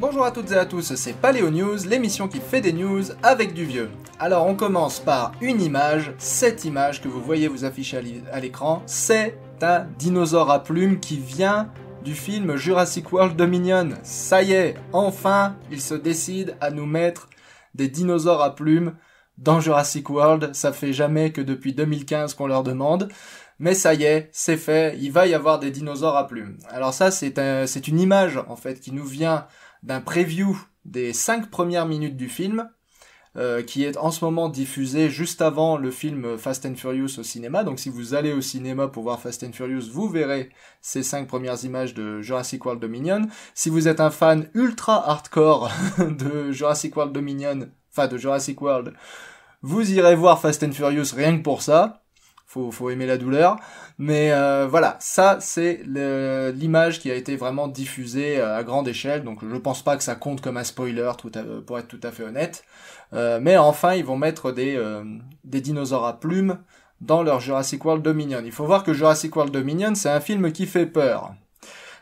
Bonjour à toutes et à tous, c'est Paléo News, l'émission qui fait des news avec du vieux. Alors on commence par une image, cette image que vous voyez vous afficher à l'écran, c'est un dinosaure à plumes qui vient du film Jurassic World Dominion. Ça y est, enfin, ils se décident à nous mettre des dinosaures à plumes dans Jurassic World. Ça fait jamais que depuis 2015 qu'on leur demande. Mais ça y est, c'est fait, il va y avoir des dinosaures à plumes. Alors ça, c'est une image, en fait, qui nous vient d'un preview des cinq premières minutes du film, euh, qui est en ce moment diffusé juste avant le film Fast and Furious au cinéma. Donc si vous allez au cinéma pour voir Fast and Furious, vous verrez ces cinq premières images de Jurassic World Dominion. Si vous êtes un fan ultra hardcore de Jurassic World Dominion, enfin de Jurassic World, vous irez voir Fast and Furious rien que pour ça faut, faut aimer la douleur. Mais euh, voilà, ça c'est l'image qui a été vraiment diffusée euh, à grande échelle. Donc je pense pas que ça compte comme un spoiler, pour être tout à fait honnête. Euh, mais enfin, ils vont mettre des, des dinosaures à plumes dans leur Jurassic World Dominion. Il faut voir que Jurassic World Dominion, c'est un film qui fait peur.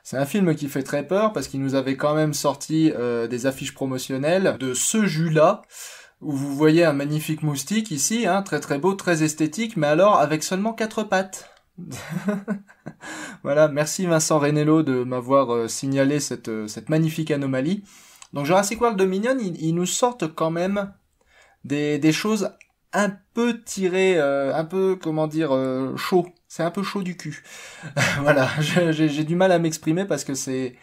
C'est un film qui fait très peur parce qu'ils nous avaient quand même sorti des affiches promotionnelles de ce jus-là où vous voyez un magnifique moustique ici, hein, très très beau, très esthétique, mais alors avec seulement quatre pattes. voilà, merci Vincent Renello de m'avoir euh, signalé cette, euh, cette, magnifique anomalie. Donc Jurassic World Dominion, ils, nous sortent quand même des, des choses un peu tirées, euh, un peu, comment dire, chaud. C'est un peu chaud du cul. voilà, j'ai du mal à m'exprimer parce que c'est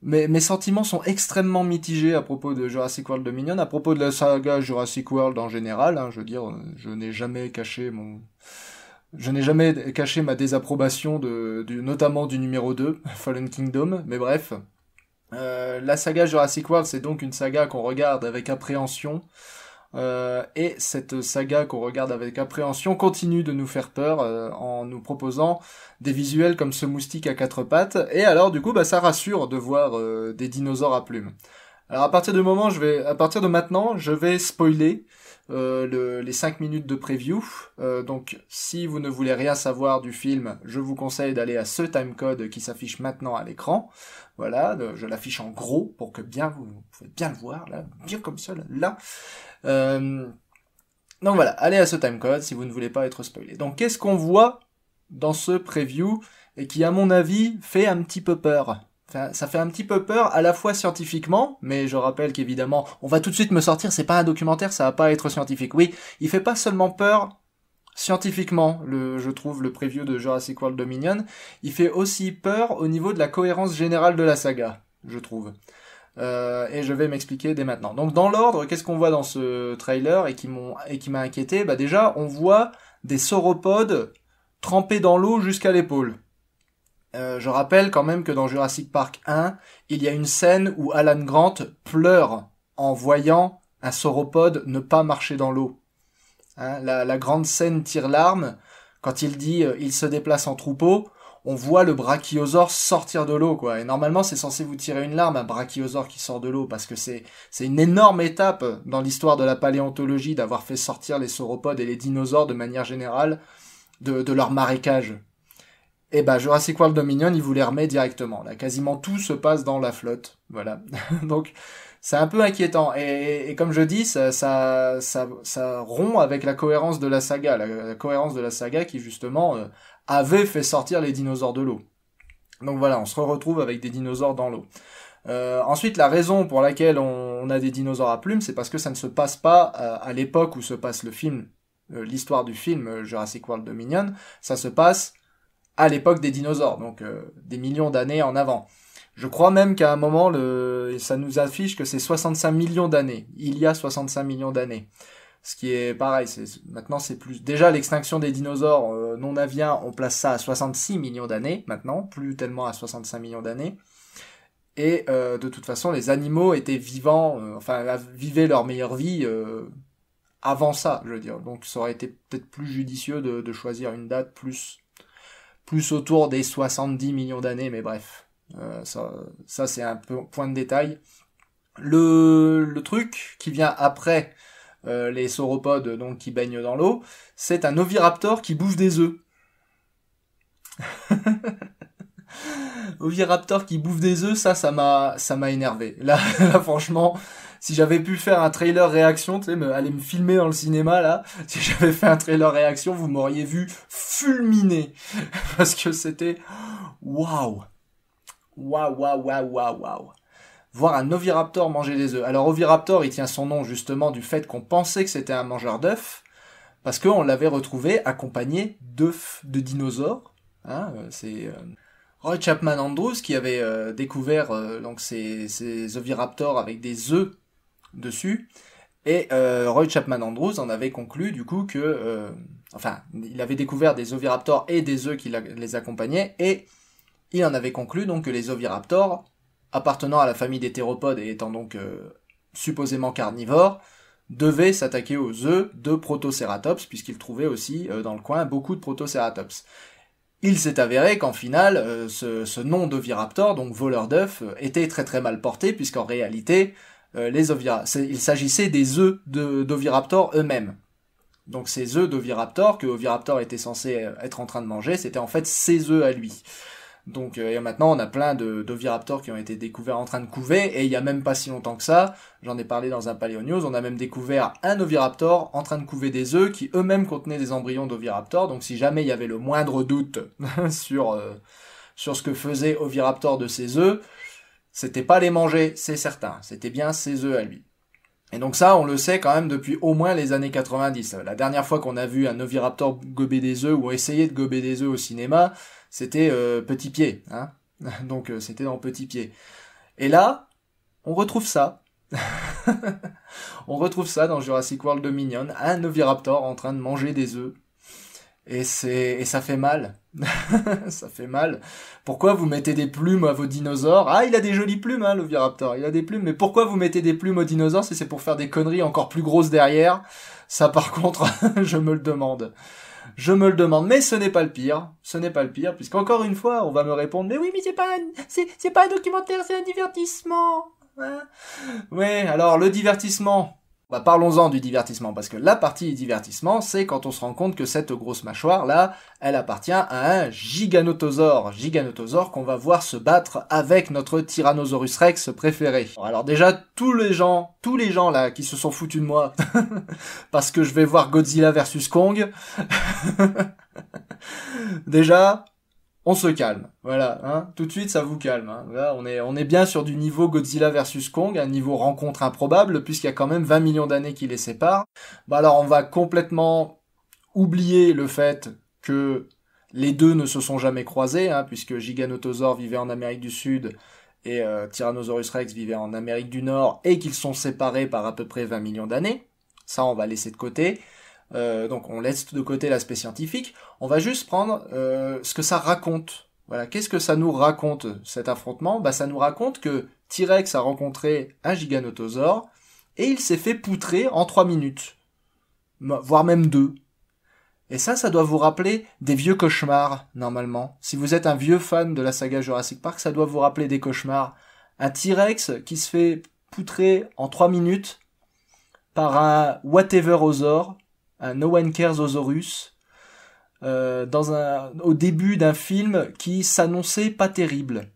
mais mes sentiments sont extrêmement mitigés à propos de Jurassic World Dominion, à propos de la saga Jurassic World en général. Hein, je veux dire, je n'ai jamais caché mon, je n'ai jamais caché ma désapprobation de, du, notamment du numéro 2, Fallen Kingdom. Mais bref, euh, la saga Jurassic World, c'est donc une saga qu'on regarde avec appréhension. Euh, et cette saga qu'on regarde avec appréhension continue de nous faire peur euh, en nous proposant des visuels comme ce moustique à quatre pattes. Et alors du coup, bah, ça rassure de voir euh, des dinosaures à plumes. Alors à partir du moment, je vais, à partir de maintenant, je vais spoiler les 5 minutes de preview. donc si vous ne voulez rien savoir du film, je vous conseille d'aller à ce timecode qui s'affiche maintenant à l'écran. Voilà, je l'affiche en gros pour que bien vous, vous pouvez bien le voir là, bien comme ça là. Euh, donc voilà, allez à ce timecode si vous ne voulez pas être spoilé. Donc qu'est-ce qu'on voit dans ce preview et qui à mon avis fait un petit peu peur Enfin, ça fait un petit peu peur à la fois scientifiquement, mais je rappelle qu'évidemment, on va tout de suite me sortir, c'est pas un documentaire, ça va pas être scientifique. Oui, il fait pas seulement peur scientifiquement, je trouve, le preview de Jurassic World Dominion, il fait aussi peur au niveau de la cohérence générale de la saga, je trouve. Euh, et je vais m'expliquer dès maintenant. Donc dans l'ordre, qu'est-ce qu'on voit dans ce trailer et qui m'a inquiété Bah déjà, on voit des sauropodes trempés dans l'eau jusqu'à l'épaule. Euh, je rappelle quand même que dans Jurassic Park 1, il y a une scène où Alan Grant pleure en voyant un sauropode ne pas marcher dans l'eau. Hein, la, grande scène tire larme quand il dit euh, il se déplace en troupeau on voit le brachiosaure sortir de l'eau, quoi. Et normalement, c'est censé vous tirer une larme, un brachiosaure qui sort de l'eau, parce que c'est, c'est une énorme étape dans l'histoire de la paléontologie d'avoir fait sortir les sauropodes et les dinosaures de manière générale de, leur marécage. Et eh bah, ben, Jurassic World Dominion, il vous les remet directement. Là, quasiment tout se passe dans la flotte. Voilà. Donc, c'est un peu inquiétant. Et, comme je dis, ça, ça, ça, rompt avec la cohérence de la saga, la, cohérence de la saga qui justement euh, avait fait sortir les dinosaures de l'eau. Donc voilà, on se retrouve avec des dinosaures dans l'eau. Euh, ensuite, la raison pour laquelle on, a des dinosaures à plumes, c'est parce que ça ne se passe pas euh, à l'époque où se passe le film, euh, l'histoire du film Jurassic World Dominion, ça se passe à l'époque des dinosaures, donc des millions d'années en avant. Je crois même qu'à un moment, le, ça nous affiche que c'est 65 millions d'années, il y a 65 millions d'années. Ce qui est pareil, c'est maintenant c'est plus déjà l'extinction des dinosaures euh, non aviens, on place ça à 66 millions d'années maintenant, plus tellement à 65 millions d'années. Et euh, de toute façon, les animaux étaient vivants, euh, enfin vivaient leur meilleure vie avant ça, je veux dire. Donc ça aurait été peut-être plus judicieux de, choisir une date plus plus autour des 70 millions d'années, mais bref, ça, c'est un point de détail. Le, le truc qui vient après euh, les sauropodes donc qui baignent dans l'eau, c'est un oviraptor qui bouffe des œufs. oviraptor qui bouffe des œufs, ça, ça m'a, ça m'a énervé. Là, franchement, si j'avais pu faire un trailer réaction, tu sais, aller me filmer dans le cinéma là, si j'avais fait un trailer réaction, vous m'auriez vu fulminer parce que c'était waouh, waouh, waouh, waouh, waouh voir un oviraptor manger des œufs. Alors oviraptor, il tient son nom justement du fait qu'on pensait que c'était un mangeur d'œufs, parce qu'on l'avait retrouvé accompagné d'œufs de dinosaures. Hein, euh, c'est euh, Roy Chapman Andrews qui avait euh, découvert donc ces, oviraptors avec des œufs dessus. Et Roy Chapman Andrews en avait conclu du coup que, enfin, il avait découvert des oviraptors et des œufs qui les accompagnaient, et il en avait conclu donc que les oviraptors appartenant à la famille des théropodes et étant donc euh, supposément carnivores, devait s'attaquer aux œufs de Protocératops, puisqu'il trouvait aussi euh, dans le coin beaucoup de Protocératops. Il s'est avéré qu'en final, euh, ce, nom d'oviraptor, donc voleur d'œufs, était très très mal porté, puisqu'en réalité, les il s'agissait des œufs d'oviraptor eux-mêmes. Donc ces œufs d'oviraptor, que oviraptor était censé être en train de manger, c'était en fait ses œufs à lui. Donc euh, maintenant, on a plein de d'oviraptors qui ont été découverts en train de couver, et il y a même pas si longtemps que ça, j'en ai parlé dans un Paléo on a même découvert un oviraptor en train de couver des œufs qui eux-mêmes contenaient des embryons d'oviraptor. Donc si jamais il y avait le moindre doute sur euh, sur ce que faisait oviraptor de ses œufs, c'était pas les manger, c'est certain. C'était bien ses œufs à lui. Et donc ça, on le sait quand même depuis au moins les années 90. La dernière fois qu'on a vu un oviraptor gober des œufs ou essayer de gober des œufs au cinéma, c'était euh, Petit Pied. Hein Donc euh, c'était dans Petit Pied. Et là, on retrouve ça. on retrouve ça dans Jurassic World Dominion, un oviraptor en train de manger des œufs. Et c'est et ça fait mal. ça fait mal. Pourquoi vous mettez des plumes à vos dinosaures Ah, il a des jolies plumes hein, l'oviraptor, il a des plumes, mais pourquoi vous mettez des plumes aux dinosaures si c'est pour faire des conneries encore plus grosses derrière Ça par contre, je me le demande. Je me le demande, mais ce n'est pas le pire. Ce n'est pas le pire, puisqu'encore une fois, on va me répondre, mais oui, mais c'est pas un, c'est, pas un documentaire, c'est un divertissement. Oui, hein ouais, alors le divertissement, bah, Parlons-en du divertissement, parce que la partie divertissement, c'est quand on se rend compte que cette grosse mâchoire-là, elle appartient à un giganotosaure. Giganotosaure qu'on va voir se battre avec notre Tyrannosaurus Rex préféré. Alors déjà, tous les gens, tous les gens là qui se sont foutus de moi, parce que je vais voir Godzilla versus Kong, déjà, on se calme. Voilà, hein. tout de suite ça vous calme. Hein. on est bien sur du niveau Godzilla versus Kong, un niveau rencontre improbable puisqu'il y a quand même 20 millions d'années qui les séparent. Bah alors on va complètement oublier le fait que les deux ne se sont jamais croisés hein, puisque Giganotosaur vivait en Amérique du Sud et euh, Tyrannosaurus Rex vivait en Amérique du Nord et qu'ils sont séparés par à peu près 20 millions d'années. Ça on va laisser de côté. Euh, donc on laisse de côté l'aspect scientifique. On va juste prendre euh, ce que ça raconte. Voilà, qu'est-ce que ça nous raconte cet affrontement Bah ça nous raconte que T-Rex a rencontré un giganotosaure et il s'est fait poutrer en trois minutes, voire même deux. Et ça, ça doit vous rappeler des vieux cauchemars, normalement. Si vous êtes un vieux fan de la saga Jurassic Park, ça doit vous rappeler des cauchemars. Un T-Rex qui se fait poutrer en trois minutes par un whatever un euh, No One Cares euh, dans un, au début d'un film qui s'annonçait pas terrible.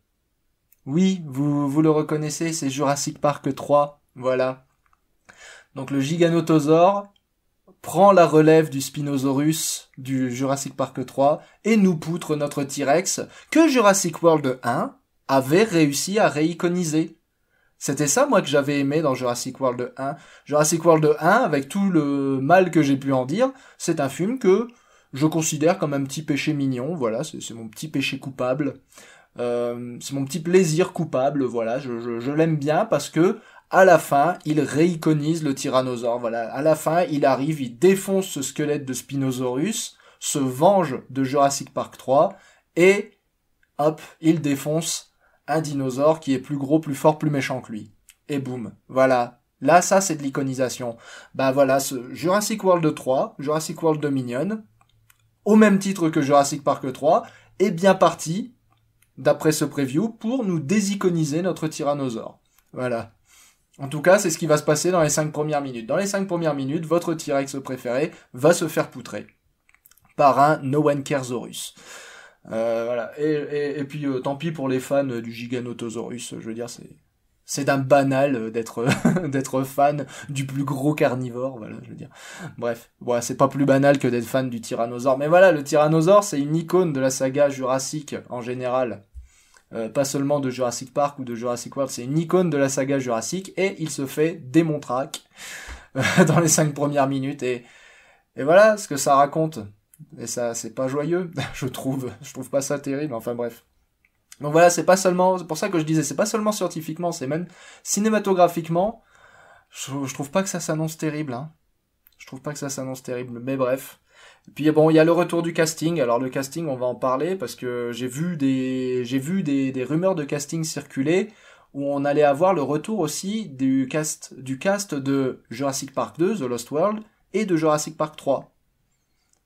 Oui, vous, vous le reconnaissez, c'est Jurassic Park 3, voilà. Donc le giganotosaur prend la relève du Spinosaurus du Jurassic Park 3 et nous poutre notre T-Rex que Jurassic World 1 avait réussi à réiconiser. C'était ça, moi, que j'avais aimé dans Jurassic World 1. Jurassic World 1, avec tout le mal que j'ai pu en dire, c'est un film que je considère comme un petit péché mignon. Voilà, c'est mon petit péché coupable. Euh, c'est mon petit plaisir coupable. Voilà, je, je l'aime bien parce que à la fin, il réiconise le tyrannosaure. Voilà, à la fin, il arrive, il défonce ce squelette de Spinosaurus, se venge de Jurassic Park 3 et hop, il défonce un dinosaure qui est plus gros, plus fort, plus méchant que lui. Et boum, voilà. Là, ça, c'est de l'iconisation. Bah voilà, ce Jurassic World 3, Jurassic World Dominion, au même titre que Jurassic Park 3, est bien parti, d'après ce preview, pour nous désiconiser notre tyrannosaure. Voilà. En tout cas, c'est ce qui va se passer dans les 5 premières minutes. Dans les 5 premières minutes, votre T-Rex préféré va se faire poutrer par un No One euh, voilà. Et, puis euh, tant pis pour les fans du Giganotosaurus, je veux dire, c'est c'est d'un banal euh, d'être d'être fan du plus gros carnivore, voilà, je veux dire. Bref, voilà, c'est pas plus banal que d'être fan du tyrannosaure, mais voilà, le tyrannosaure, c'est une icône de la saga jurassique en général. pas seulement de Jurassic Park ou de Jurassic World, c'est une icône de la saga jurassique et il se fait démontrac dans les cinq premières minutes et, et voilà ce que ça raconte. Et ça, c'est pas joyeux, je trouve. Je trouve pas ça terrible. Enfin bref. Donc voilà, c'est pas seulement, c'est pour ça que je disais, c'est pas seulement scientifiquement, c'est même cinématographiquement. Je, trouve pas que ça s'annonce terrible. Hein. Je trouve pas que ça s'annonce terrible, mais bref. puis bon, il y a le retour du casting. Alors le casting, on va en parler parce que j'ai vu des, j'ai vu des, des rumeurs de casting circuler où on allait avoir le retour aussi du cast, du cast de Jurassic Park 2, The Lost World, et de Jurassic Park 3.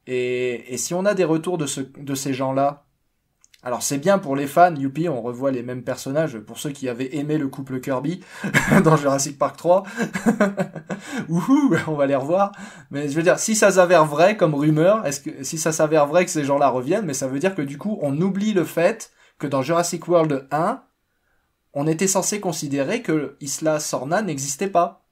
Et, si on a des retours de, ces gens-là, alors c'est bien pour les fans, youpi, on revoit les mêmes personnages pour ceux qui avaient aimé le couple Kirby dans Jurassic Park 3. Ouhou, on va les revoir. Mais je veux dire, si ça s'avère vrai comme rumeur, est-ce que si ça s'avère vrai que ces gens-là reviennent, mais ça veut dire que du coup, on oublie le fait que dans Jurassic World 1, on était censé considérer que Isla Sorna n'existait pas.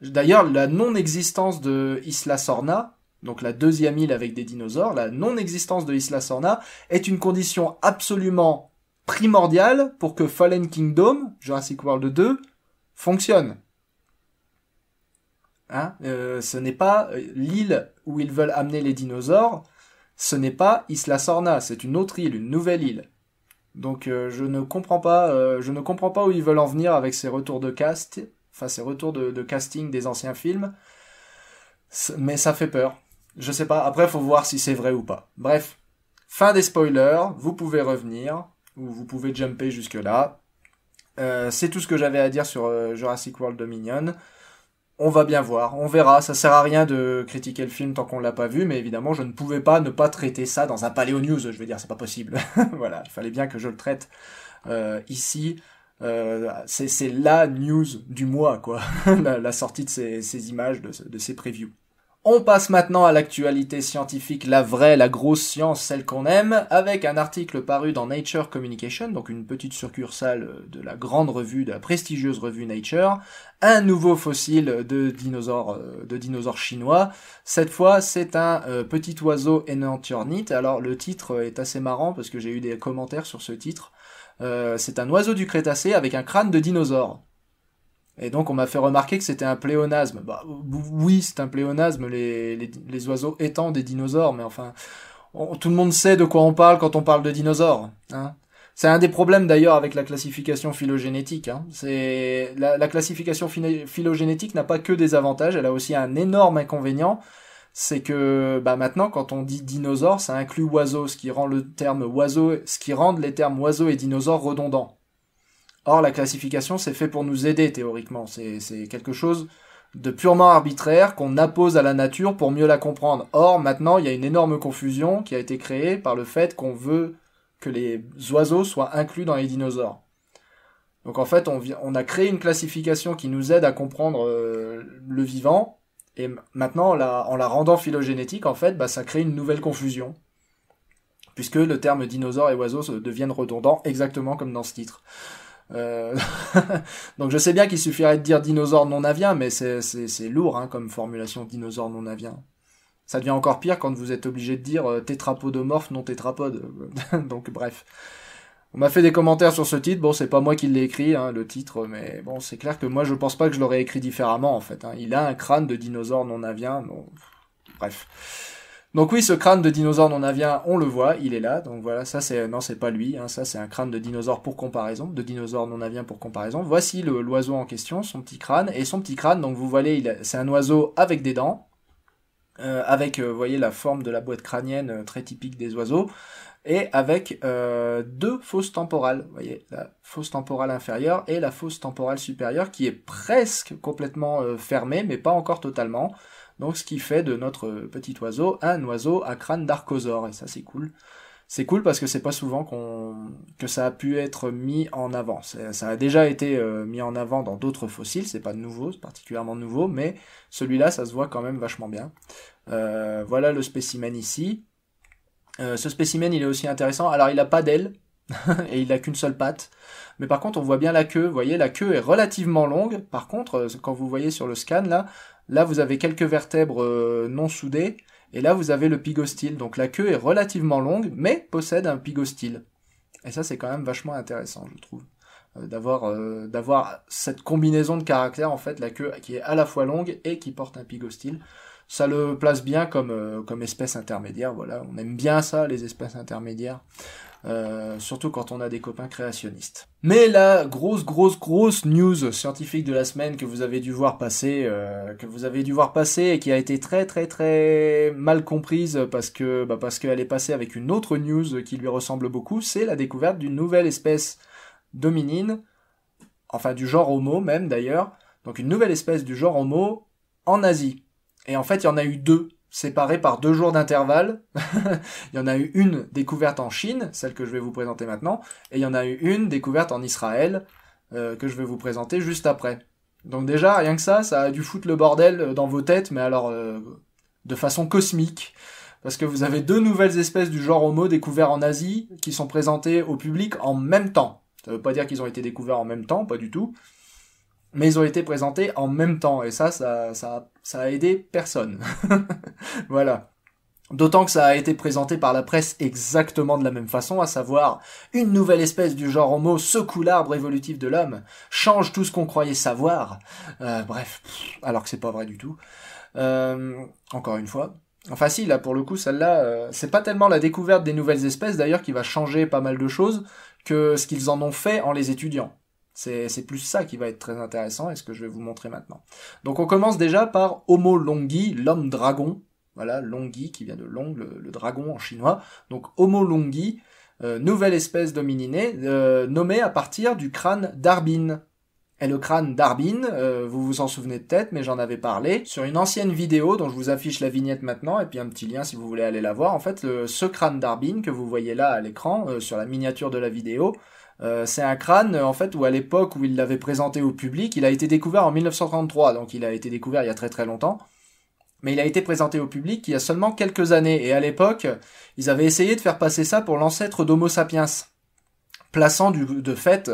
D'ailleurs, la non-existence de Isla Sorna donc la deuxième île avec des dinosaures, la non-existence de Isla Sorna, est une condition absolument primordiale pour que Fallen Kingdom, Jurassic World 2, fonctionne. Hein, euh, ce n'est pas euh, l'île où ils veulent amener les dinosaures, ce n'est pas Isla Sorna, c'est une autre île, une nouvelle île. Donc euh, je ne comprends pas, je ne comprends pas où ils veulent en venir avec ces retours de enfin ces retours de casting des anciens films, mais ça fait peur je sais pas. Après, faut voir si c'est vrai ou pas. Bref. Fin des spoilers. Vous pouvez revenir. Ou vous pouvez jumper jusque là. Euh, c'est tout ce que j'avais à dire sur euh, Jurassic World Dominion. On va bien voir, on verra. Ça sert à rien de critiquer le film tant qu'on l'a pas vu, mais évidemment, je ne pouvais pas ne pas traiter ça dans un paléo news. Je veux dire, c'est pas possible. voilà, il fallait bien que je le traite euh, ici. c'est la news du mois, quoi, la, sortie de ces, images, de, de ces previews. On passe maintenant à l'actualité scientifique, la vraie, la grosse science, celle qu'on aime, avec un article paru dans Nature Communication, donc une petite succursale de la grande revue, de la prestigieuse revue Nature, un nouveau fossile de dinosaure, euh, de dinosaure chinois. Cette fois, c'est un euh, petit oiseau enantiornite. Alors, le titre est assez marrant parce que j'ai eu des commentaires sur ce titre. Euh, c'est un oiseau du Crétacé avec un crâne de dinosaure. Et donc on m'a fait remarquer que c'était un pléonasme. Bah, oui, c'est un pléonasme, les, oiseaux étant des dinosaures, mais enfin, tout le monde sait de quoi on parle quand on parle de dinosaures. Hein. C'est un des problèmes d'ailleurs avec la classification phylogénétique. Hein. C'est la, classification phylogénétique n'a pas que des avantages, elle a aussi un énorme inconvénient. C'est que bah maintenant, quand on dit dinosaure, ça inclut oiseau, ce qui rend le terme oiseau, ce qui rend les termes oiseau et dinosaure redondants. Or, la classification, c'est fait pour nous aider théoriquement. C'est quelque chose de purement arbitraire qu'on impose à la nature pour mieux la comprendre. Or, maintenant, il y a une énorme confusion qui a été créée par le fait qu'on veut que les oiseaux soient inclus dans les dinosaures. Donc en fait, on, on a créé une classification qui nous aide à comprendre euh, le vivant, et maintenant, la, en la rendant phylogénétique, en fait, bah, ça crée une nouvelle confusion, puisque le terme dinosaure et oiseau deviennent redondants, exactement comme dans ce titre. Euh, donc je sais bien qu'il suffirait de dire dinosaure non avien, mais c'est lourd hein, comme formulation dinosaure non avien. Ça devient encore pire quand vous êtes obligé de dire euh, tétrapodomorphe non tétrapode. Donc bref. On m'a fait des commentaires sur ce titre. Bon, c'est pas moi qui l'ai écrit, hein, le titre, mais bon, c'est clair que moi, je pense pas que je l'aurais écrit différemment, en fait. Hein. Il a un crâne de dinosaure non avien. Bon, bref. Donc oui, ce crâne de dinosaure non avien, on le voit, il est là. Donc voilà, ça c'est non, c'est pas lui. Hein. ça c'est un crâne de dinosaure pour comparaison, de dinosaure non avien pour comparaison. Voici l'oiseau en question, son petit crâne et son petit crâne. Donc vous voyez, c'est un oiseau avec des dents, euh, avec euh, voyez la forme de la boîte crânienne euh, très typique des oiseaux et avec deux fosses temporales. Vous voyez, la fosse temporale inférieure et la fosse temporale supérieure qui est presque complètement fermée, mais pas encore totalement. Donc ce qui fait de notre petit oiseau un oiseau à crâne d'archosaure, et ça c'est cool. C'est cool parce que c'est pas souvent qu'on que ça a pu être mis en avant. Ça a déjà été euh, mis en avant dans d'autres fossiles, c'est pas nouveau, c'est particulièrement nouveau, mais celui-là ça se voit quand même vachement bien. Euh, voilà le spécimen ici. Euh, ce spécimen il est aussi intéressant. Alors il a pas d'aile, et il n'a qu'une seule patte. Mais par contre, on voit bien la queue. Vous voyez, la queue est relativement longue. Par contre, quand vous voyez sur le scan là, Là, vous avez quelques vertèbres euh, non soudées. Et là, vous avez le pigostyle. Donc la queue est relativement longue, mais possède un pigostyle. Et ça, c'est quand même vachement intéressant, je trouve. Euh, euh, d'avoir cette combinaison de caractères en fait la queue qui est à la fois longue et qui porte un pigostyle ça le place bien comme comme espèce intermédiaire voilà on aime bien ça les espèces intermédiaires euh, surtout quand on a des copains créationnistes. Mais la grosse, grosse, grosse news scientifique de la semaine que vous avez dû voir passer, euh, que vous avez dû voir passer et qui a été très, très, très mal comprise parce que, bah, parce qu'elle est passée avec une autre news qui lui ressemble beaucoup, c'est la découverte d'une nouvelle espèce dominine, enfin du genre Homo même d'ailleurs, donc une nouvelle espèce du genre Homo en Asie. Et en fait, il y en a eu deux séparés par deux jours d'intervalle. il y en a eu une découverte en Chine, celle que je vais vous présenter maintenant, et il y en a eu une découverte en Israël, euh, que je vais vous présenter juste après. Donc déjà, rien que ça, ça a dû foutre le bordel euh, dans vos têtes, mais alors euh, de façon cosmique. Parce que vous avez deux nouvelles espèces du genre Homo découvertes en Asie qui sont présentées au public en même temps. Ça veut pas dire qu'ils ont été découverts en même temps, pas du tout mais ils ont été présentés en même temps et ça, ça, ça, a aidé personne. voilà. D'autant que ça a été présenté par la presse exactement de la même façon, à savoir une nouvelle espèce du genre homo secoue l'arbre évolutif de l'homme, change tout ce qu'on croyait savoir. Euh, bref, alors que c'est pas vrai du tout. Euh, encore une fois. Enfin si, là pour le coup, celle-là, euh, c'est pas tellement la découverte des nouvelles espèces d'ailleurs qui va changer pas mal de choses que ce qu'ils en ont fait en les étudiant. C'est plus ça qui va être très intéressant et ce que je vais vous montrer maintenant. Donc on commence déjà par Homo longhi, l'homme dragon. Voilà, longhi qui vient de Long, le, dragon en chinois. Donc Homo Longi, euh, nouvelle espèce dominée, euh, nommée à partir du crâne d'Arbine. Et le crâne d'Arbine, euh, vous vous en souvenez peut-être, mais j'en avais parlé sur une ancienne vidéo dont je vous affiche la vignette maintenant, et puis un petit lien si vous voulez aller la voir. En fait, ce crâne d'Arbine que vous voyez là à l'écran, sur la miniature de la vidéo, euh, c'est un crâne en fait où à l'époque où il l'avait présenté au public, il a été découvert en 1933, donc il a été découvert il y a très très longtemps. Mais il a été présenté au public il y a seulement quelques années et à l'époque, ils avaient essayé de faire passer ça pour l'ancêtre d'Homo sapiens, plaçant de fait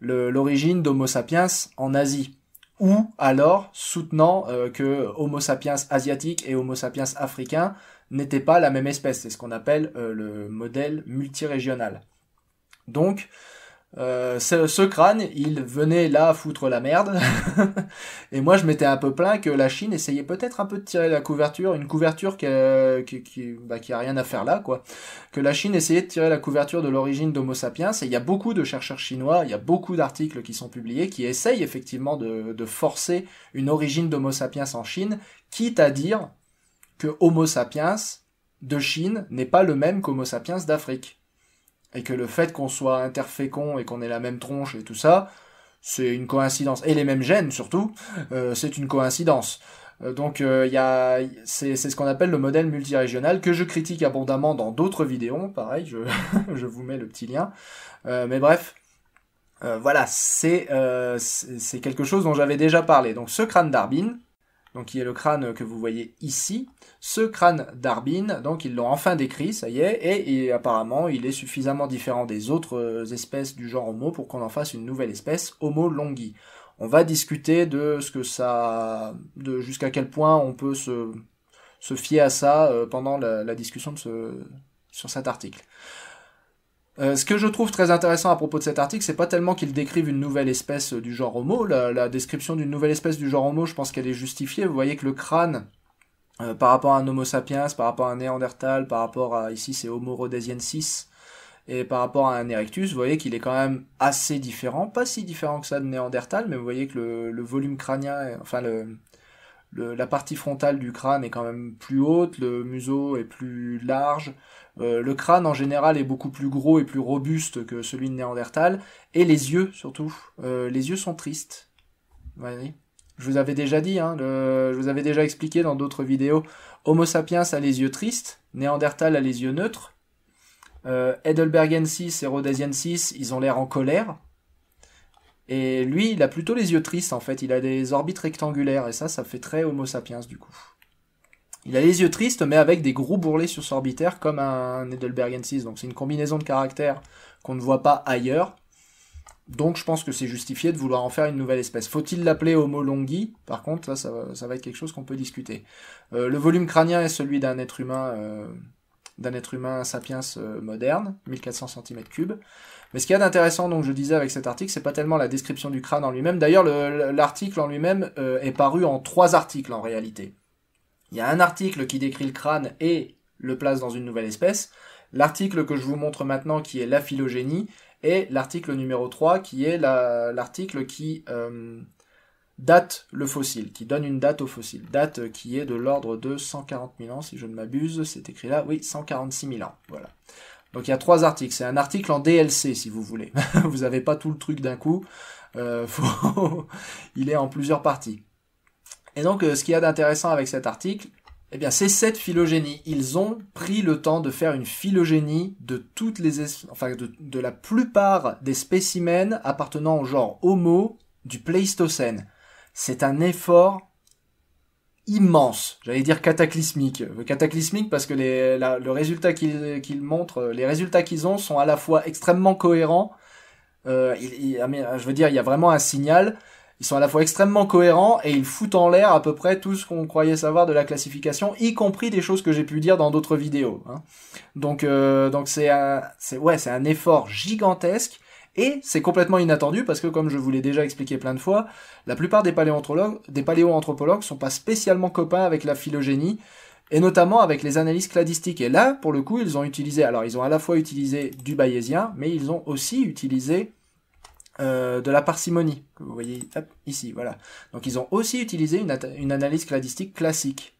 l'origine d'Homo sapiens en Asie ou alors soutenant euh, que Homo sapiens asiatique et Homo sapiens africain n'étaient pas la même espèce. C'est ce qu'on appelle euh, le modèle multirégional. Donc, euh, ce, crâne, il venait là foutre la merde. et moi, je m'étais un peu plaint que la Chine essayait peut-être un peu de tirer la couverture, une couverture euh, qui, qui, bah, qui a rien à faire là, quoi. Que la Chine essayait de tirer la couverture de l'origine d'Homo sapiens. Et il y a beaucoup de chercheurs chinois, il y a beaucoup d'articles qui sont publiés qui essayent effectivement de, de forcer une origine d'Homo sapiens en Chine, quitte à dire que Homo sapiens de Chine n'est pas le même qu'Homo sapiens d'Afrique et que le fait qu'on soit interfécond et qu'on ait la même tronche et tout ça, c'est une coïncidence. Et les mêmes gènes surtout, euh, c'est une coïncidence. Euh, donc euh, il y a, c'est, ce qu'on appelle le modèle multirégional que je critique abondamment dans d'autres vidéos. Pareil, je, vous mets le petit lien. mais bref, voilà, c'est, c'est quelque chose dont j'avais déjà parlé. Donc ce crâne d'Arbin, donc qui est le crâne que vous voyez ici. Ce crâne d'Arbin, donc ils l'ont enfin décrit, ça y est, et, apparemment il est suffisamment différent des autres euh, espèces du genre Homo pour qu'on en fasse une nouvelle espèce, Homo longi. On va discuter de ce que ça, de jusqu'à quel point on peut se, fier à ça euh, pendant la, la discussion de ce, sur cet article. Euh, ce que je trouve très intéressant à propos de cet article, c'est pas tellement qu'il décrive une nouvelle espèce euh, du genre Homo. La, description d'une nouvelle espèce du genre Homo, je pense qu'elle est justifiée. Vous voyez que le crâne, euh, par rapport à un Homo sapiens, par rapport à un Néandertal, par rapport à ici c'est Homo rhodesiensis, et par rapport à un Erectus, vous voyez qu'il est quand même assez différent, pas si différent que ça de Néandertal, mais vous voyez que le, volume crânien, enfin la partie frontale du crâne est quand même plus haute, le museau est plus large, euh, le crâne en général est beaucoup plus gros et plus robuste que celui de Néandertal, et les yeux surtout. Euh, les yeux sont tristes. je vous avais déjà dit, hein, je vous avais déjà expliqué dans d'autres vidéos, Homo sapiens a les yeux tristes, Néandertal a les yeux neutres, euh, Heidelbergensis et Rhodesiensis, ils ont l'air en colère, et lui, il a plutôt les yeux tristes en fait, il a des orbites rectangulaires, et ça, ça fait très Homo sapiens du coup. Il a les yeux tristes, mais avec des gros bourrelets sur son orbitaire, comme un Edelbergensis. Donc c'est une combinaison de caractères qu'on ne voit pas ailleurs. Donc je pense que c'est justifié de vouloir en faire une nouvelle espèce. Faut-il l'appeler Homo longhi Par contre, là, ça, va, être quelque chose qu'on peut discuter. Euh, le volume crânien est celui d'un être humain, euh, d'un être humain sapiens euh, moderne, 1400 cm3. Mais ce qu'il y a d'intéressant, donc je disais avec cet article, c'est pas tellement la description du crâne en lui-même. D'ailleurs, l'article en lui-même est paru en trois articles en réalité. Il y a un article qui décrit le crâne et le place dans une nouvelle espèce. L'article que je vous montre maintenant qui est la phylogénie et l'article numéro 3 qui est l'article qui euh, date le fossile, qui donne une date au fossile. Date qui est de l'ordre de 140 000 ans si je ne m'abuse. C'est écrit là, oui, 146 000 ans. Voilà. Donc il y a trois articles. C'est un article en DLC si vous voulez. vous n'avez pas tout le truc d'un coup. Euh, il est en plusieurs parties. Et donc, euh, ce qu'il y a d'intéressant avec cet article, eh bien, c'est cette phylogénie. Ils ont pris le temps de faire une phylogénie de toutes les, enfin, de, la plupart des spécimens appartenant au genre Homo du Pléistocène. C'est un effort immense, j'allais dire cataclysmique. Euh, cataclysmique parce que les, le résultat qu'ils montrent, euh, les résultats qu'ils ont sont à la fois extrêmement cohérents. Ah, je veux dire, il y a vraiment un signal ils sont à la fois extrêmement cohérents et ils foutent en l'air à peu près tout ce qu'on croyait savoir de la classification, y compris des choses que j'ai pu dire dans d'autres vidéos. Hein. Donc, euh, donc c'est un, ouais, c'est un effort gigantesque et c'est complètement inattendu parce que, comme je vous l'ai déjà expliqué plein de fois, la plupart des paléoanthropologues, des paléoanthropologues sont pas spécialement copains avec la phylogénie et notamment avec les analyses cladistiques. Et là, pour le coup, ils ont utilisé, alors ils ont à la fois utilisé du bayésien, mais ils ont aussi utilisé euh, de la parcimonie, que vous voyez ici, voilà. Donc ils ont aussi utilisé une, analyse cladistique classique.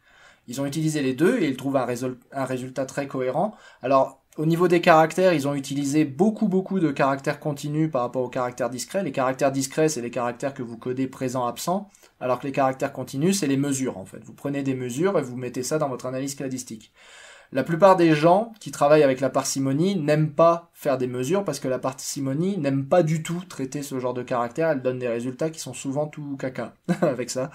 Ils ont utilisé les deux et ils trouvent un, un, résultat très cohérent. Alors, au niveau des caractères, ils ont utilisé beaucoup, beaucoup de caractères continus par rapport aux caractères discrets. Les caractères discrets, c'est les caractères que vous codez présent-absent, alors que les caractères continus, c'est les mesures, en fait. Vous prenez des mesures et vous mettez ça dans votre analyse cladistique. La plupart des gens qui travaillent avec la parcimonie n'aiment pas faire des mesures parce que la parcimonie n'aime pas du tout traiter ce genre de caractère. Elle donne des résultats qui sont souvent tout caca avec ça.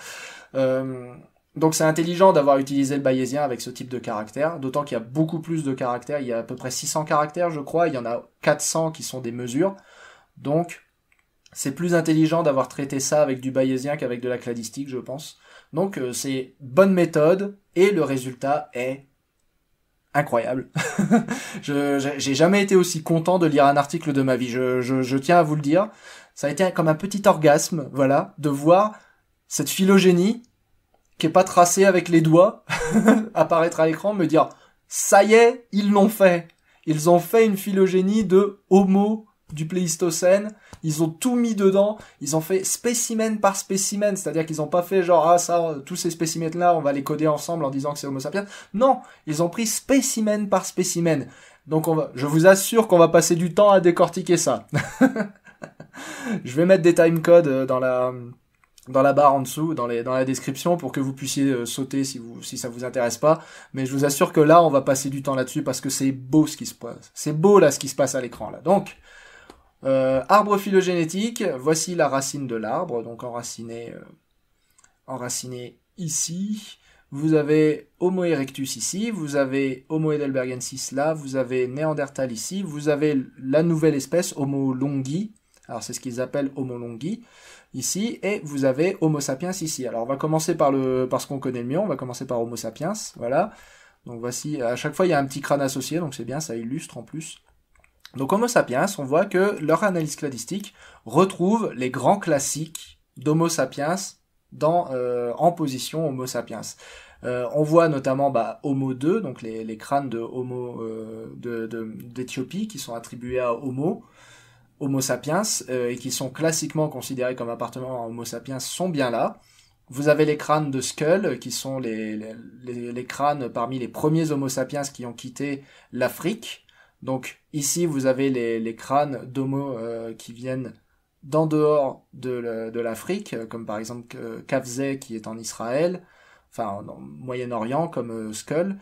Euh, donc c'est intelligent d'avoir utilisé le bayésien avec ce type de caractère, d'autant qu'il y a beaucoup plus de caractères. Il y a à peu près 600 caractères, je crois. Il y en a 400 qui sont des mesures. Donc c'est plus intelligent d'avoir traité ça avec du bayésien qu'avec de la cladistique, je pense. Donc euh, c'est bonne méthode et le résultat est incroyable. j'ai jamais été aussi content de lire un article de ma vie. Je, tiens à vous le dire. Ça a été comme un petit orgasme, voilà, de voir cette phylogénie qui est pas tracée avec les doigts apparaître à l'écran, me dire ça y est, ils l'ont fait. Ils ont fait une phylogénie de Homo du Pléistocène ils ont tout mis dedans. Ils ont fait spécimen par spécimen. C'est-à-dire qu'ils n'ont pas fait genre, ah, ça, tous ces spécimens-là, on va les coder ensemble en disant que c'est Homo sapiens. Non. Ils ont pris spécimen par spécimen. Donc on va, je vous assure qu'on va passer du temps à décortiquer ça. je vais mettre des timecodes euh, dans la, dans la barre en dessous, dans, les, dans la description, pour que vous puissiez euh, sauter si, vous, si ça vous intéresse pas. Mais je vous assure que là, on va passer du temps là-dessus parce que c'est beau ce qui se passe. C'est beau là ce qui se passe à l'écran là. Donc, euh, arbre phylogénétique, voici la racine de l'arbre, donc enraciné euh, ici. Vous avez Homo erectus ici, vous avez Homo edelbergensis là, vous avez Néandertal ici, vous avez la nouvelle espèce Homo longi, alors c'est ce qu'ils appellent Homo longi ici, et vous avez Homo sapiens ici. Alors on va commencer par, le, parce qu'on connaît le mieux, on va commencer par Homo sapiens, voilà. Donc voici, à chaque fois il y a un petit crâne associé, donc c'est bien, ça illustre en plus. Donc Homo sapiens, on voit que leur analyse cladistique retrouve les grands classiques d'Homo sapiens dans, euh, en position Homo sapiens. Euh, on voit notamment bah, Homo 2, donc les, crânes de Homo euh, qui sont attribués à Homo. Homo sapiens et qui sont classiquement considérés comme appartenant à Homo sapiens sont bien là. Vous avez les crânes de Skull, qui sont les, crânes parmi les premiers Homo sapiens qui ont quitté l'Afrique. Donc ici, vous avez les, crânes d'homo euh, qui viennent d'en dehors de, l'Afrique, euh, comme par exemple euh, kafzé qui est en Israël, enfin en Moyen-Orient comme Skull,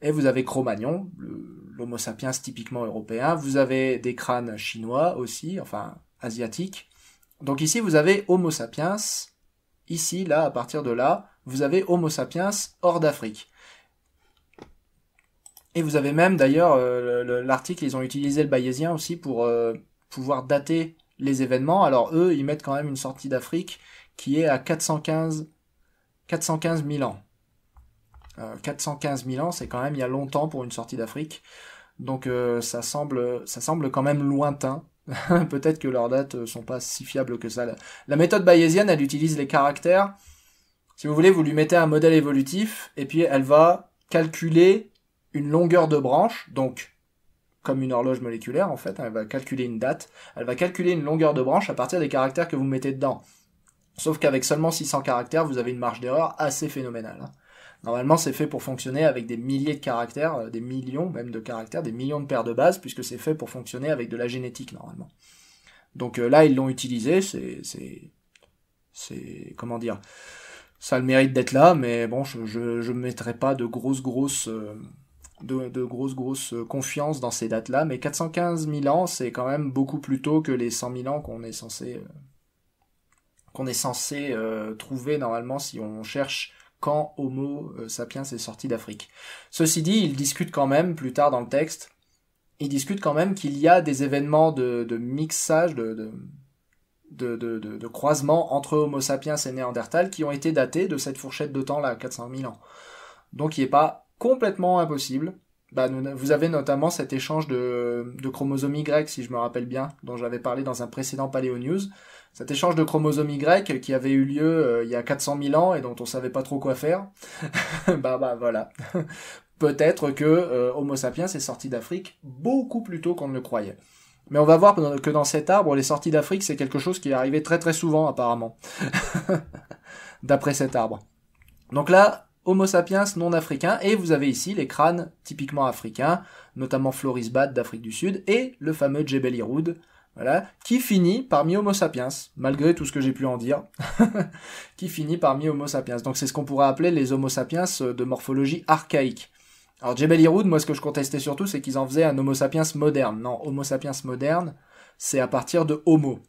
et vous avez Cro-Magnon, l'Homo sapiens typiquement européen, vous avez des crânes chinois aussi, enfin asiatiques. Donc ici, vous avez Homo sapiens, ici, là, à partir de là, vous avez Homo sapiens hors d'Afrique. Et vous avez même d'ailleurs euh, l'article, ils ont utilisé le bayésien aussi pour euh, pouvoir dater les événements. Alors eux, ils mettent quand même une sortie d'Afrique qui est à 415, 000 ans. 415 euh, 000 ans, c'est quand même il y a longtemps pour une sortie d'Afrique. Donc ça semble, ça semble quand même lointain. Peut-être que leurs dates sont pas si fiables que ça. La méthode bayésienne, elle utilise les caractères. Si vous voulez, vous lui mettez un modèle évolutif et puis elle va calculer une longueur de branche, donc comme une horloge moléculaire en fait, hein, elle va calculer une date, elle va calculer une longueur de branche à partir des caractères que vous mettez dedans. Sauf qu'avec seulement 600 caractères, vous avez une marge d'erreur assez phénoménale. Hein. Normalement, c'est fait pour fonctionner avec des milliers de caractères, euh, des millions même de caractères, des millions de paires de bases, puisque c'est fait pour fonctionner avec de la génétique normalement. Donc euh, là, ils l'ont utilisé, c'est, c'est, comment dire, ça le mérite d'être là, mais bon, je, ne mettrai pas de grosses, grosses, euh, de, de grosse, euh, confiance dans ces dates-là, mais 415 000 ans, c'est quand même beaucoup plus tôt que les 100 000 ans qu'on est censé, euh, qu'on est censé euh, trouver normalement si on cherche quand Homo sapiens est sorti d'Afrique. Ceci dit, il discute quand même, plus tard dans le texte, il discute quand même qu'il y a des événements de, de mixage, de, de de, de, entre Homo sapiens et Néandertal qui ont été datés de cette fourchette de temps là, 400 000 ans. Donc il n'est pas complètement impossible. Bah, vous avez notamment cet échange de, chromosomes Y, si je me rappelle bien, dont j'avais parlé dans un précédent Paléo News. Cet échange de chromosomes Y qui avait eu lieu euh, il y a 400 000 ans et dont on savait pas trop quoi faire. bah, bah, voilà. Peut-être que euh, Homo sapiens est sorti d'Afrique beaucoup plus tôt qu'on ne le croyait. Mais on va voir que dans cet arbre, les sorties d'Afrique, c'est quelque chose qui est arrivé très très souvent apparemment. D'après cet arbre. Donc là, Homo sapiens non africain, et vous avez ici les crânes typiquement africains, notamment Florisbad d'Afrique du Sud, et le fameux Jebel Iroud, voilà, qui finit parmi Homo sapiens, malgré tout ce que j'ai pu en dire, qui finit parmi Homo sapiens. Donc c'est ce qu'on pourrait appeler les Homo sapiens euh, de morphologie archaïque. Alors Jebel Iroud, moi ce que je contestais surtout, c'est qu'ils en faisaient un Homo sapiens moderne. Non, Homo sapiens moderne, c'est à partir de Homo.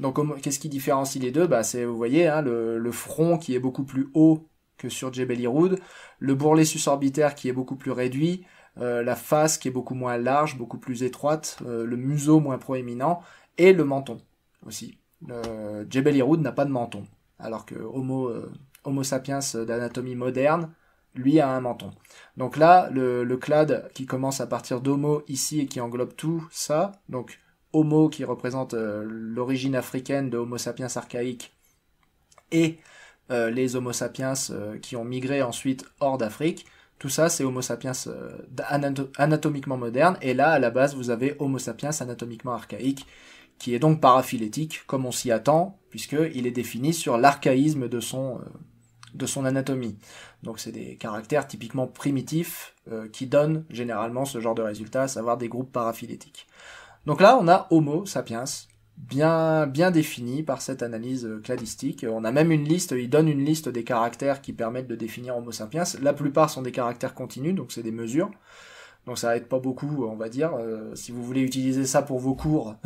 Donc qu'est-ce qui différencie les deux Bah c'est, vous voyez, hein, le front qui est beaucoup plus haut que sur Jebel Iroud, le bourrelet susorbitaire qui est beaucoup plus réduit, euh, la face qui est beaucoup moins large, beaucoup plus étroite, euh, le museau moins proéminent et le menton aussi. Euh, Jebel n'a pas de menton, alors que euh, Homo, sapiens d'anatomie moderne, lui a un menton. Donc là, le, le clade qui commence à partir d'Homo ici et qui englobe tout ça, donc Homo qui représente l'origine africaine de Homo sapiens archaïque et euh, les Homo sapiens euh, qui ont migré ensuite hors d'Afrique. Tout ça, c'est Homo sapiens euh, anatomiquement moderne. Et là, à la base, vous avez Homo sapiens anatomiquement archaïque, qui est donc paraphylétique, comme on s'y attend, puisqu'il est défini sur l'archaïsme de son, de son anatomie. Donc c'est des caractères typiquement primitifs qui donnent généralement ce genre de résultat, à savoir des groupes paraphylétiques. Donc là, on a Homo sapiens bien, bien définie par cette analyse euh, cladistique. On a même une liste, il donne une liste des caractères qui permettent de définir Homo sapiens. La plupart sont des caractères continus, donc c'est des mesures. Donc ça aide pas beaucoup, on va dire. Euh, si vous voulez utiliser ça pour vos cours,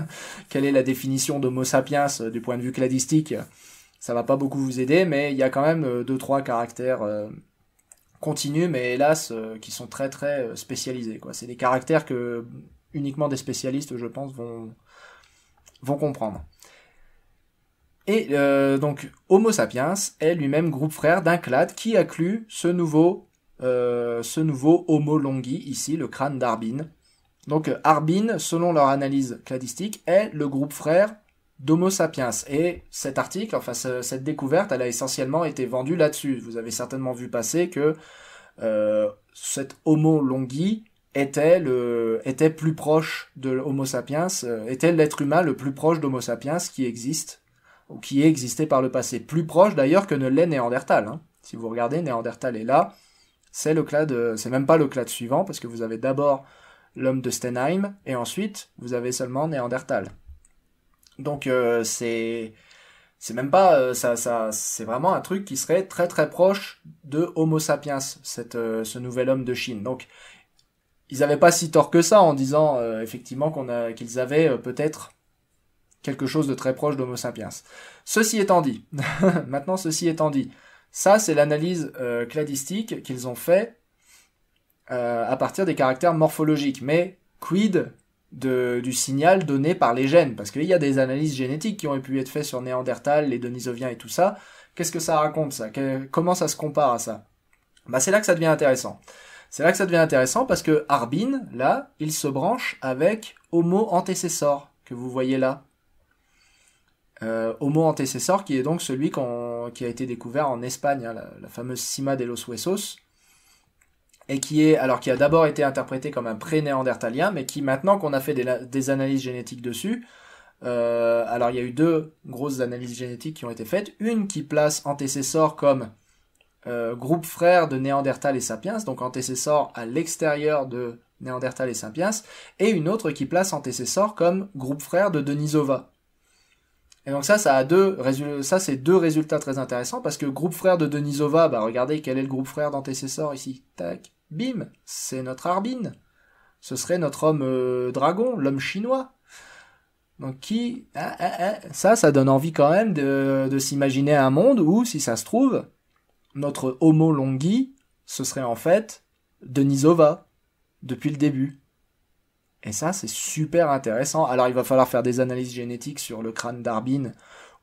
quelle est la définition d'Homo sapiens euh, du point de vue cladistique Ça va pas beaucoup vous aider, mais il y a quand même deux trois caractères continus, mais hélas qui sont très très spécialisés. c'est des caractères que uniquement des spécialistes, je pense, vont vont comprendre. Et euh, donc Homo sapiens est lui-même groupe frère d'un clade qui inclut ce nouveau, euh, ce nouveau Homo longi, ici le crâne d'arbin Donc arbin selon leur analyse cladistique, est le groupe frère d'Homo sapiens. Et cet article, enfin cette découverte, elle a essentiellement été vendue là-dessus. Vous avez certainement vu passer que euh, cet Homo longi était le était plus proche de Homo sapiens, euh, était l'être humain le plus proche d'Homo sapiens qui existe ou qui existait par le passé, plus proche d'ailleurs que ne l'est Néandertal. Hein. Si vous regardez, Néandertal est là. C'est le clade, c'est même pas le clade suivant parce que vous avez d'abord l'homme de Stenheim et ensuite vous avez seulement Néandertal. Donc euh, c'est c'est même pas euh, ça, ça c'est vraiment un truc qui serait très très proche de Homo sapiens, cette, ce nouvel homme de Chine. Donc ils n'avaient pas si tort que ça en disant euh, effectivement qu'on a qu'ils avaient euh, peut-être quelque chose de très proche d'Homo sapiens. Ceci étant dit, maintenant ceci étant dit, ça c'est l'analyse euh, cladistique qu'ils ont fait à partir des caractères morphologiques. Mais quid du signal donné par les gènes Parce qu'il y a des analyses génétiques qui ont pu être faites sur Néandertal, les Denisoviens et tout ça. Qu'est-ce que ça raconte ça Comment ça se compare à ça Bah c'est là que ça devient intéressant. C'est là que ça devient intéressant parce que Arbin, là, il se branche avec Homo antecessor, que vous voyez là. Euh, Homo antecessor, qui est donc celui qui a été découvert en Espagne, hein, la, fameuse Cima de los Huesos, et qui est, alors qui a d'abord été interprété comme un pré-néandertalien, mais qui maintenant qu'on a fait des, analyses génétiques dessus, euh, alors il y a eu deux grosses analyses génétiques qui ont été faites, une qui place antecessor comme euh, groupe frère de Néandertal et Sapiens, donc antécessor à l'extérieur de Néandertal et Sapiens, et une autre qui place antécessor comme groupe frère de Denisova. Et donc ça, ça a deux ça c'est deux résultats très intéressants parce que groupe frère de Denisova, bah regardez quel est le groupe frère d'antécesseur ici, tac, bim, c'est notre Arbine. ce serait notre homme euh, dragon, l'homme chinois. Donc qui, ah, ah, ah, ça, ça donne envie quand même de, de s'imaginer un monde où, si ça se trouve, notre Homo Longhi, ce serait en fait Denisova, depuis le début. Et ça, c'est super intéressant. Alors, il va falloir faire des analyses génétiques sur le crâne d'Arbine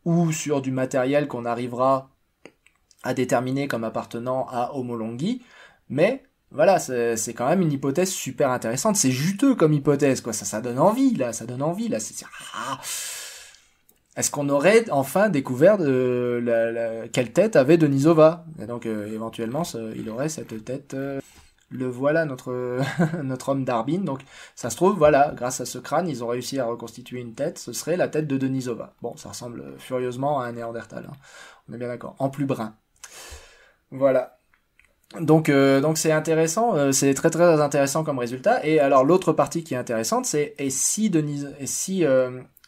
ou sur du matériel qu'on arrivera à déterminer comme appartenant à Homo Longhi. Mais voilà, c'est quand même une hypothèse super intéressante. C'est juteux comme hypothèse, quoi. Ça, ça donne envie, là. Ça donne envie, là. C'est... Ah, est-ce qu'on aurait enfin découvert de quelle tête avait Denisova Et donc euh, éventuellement, il aurait cette tête. Euh, le voilà notre notre homme d'Arbin. Donc ça se trouve, voilà, grâce à ce crâne, ils ont réussi à reconstituer une tête. Ce serait la tête de Denisova. Bon, ça ressemble furieusement à un Néandertal. Hein. On est bien d'accord. En plus brun. Voilà. Donc euh, donc c'est intéressant, c'est très très intéressant comme résultat. Et alors l'autre partie qui est intéressante, c'est et si Denis, et si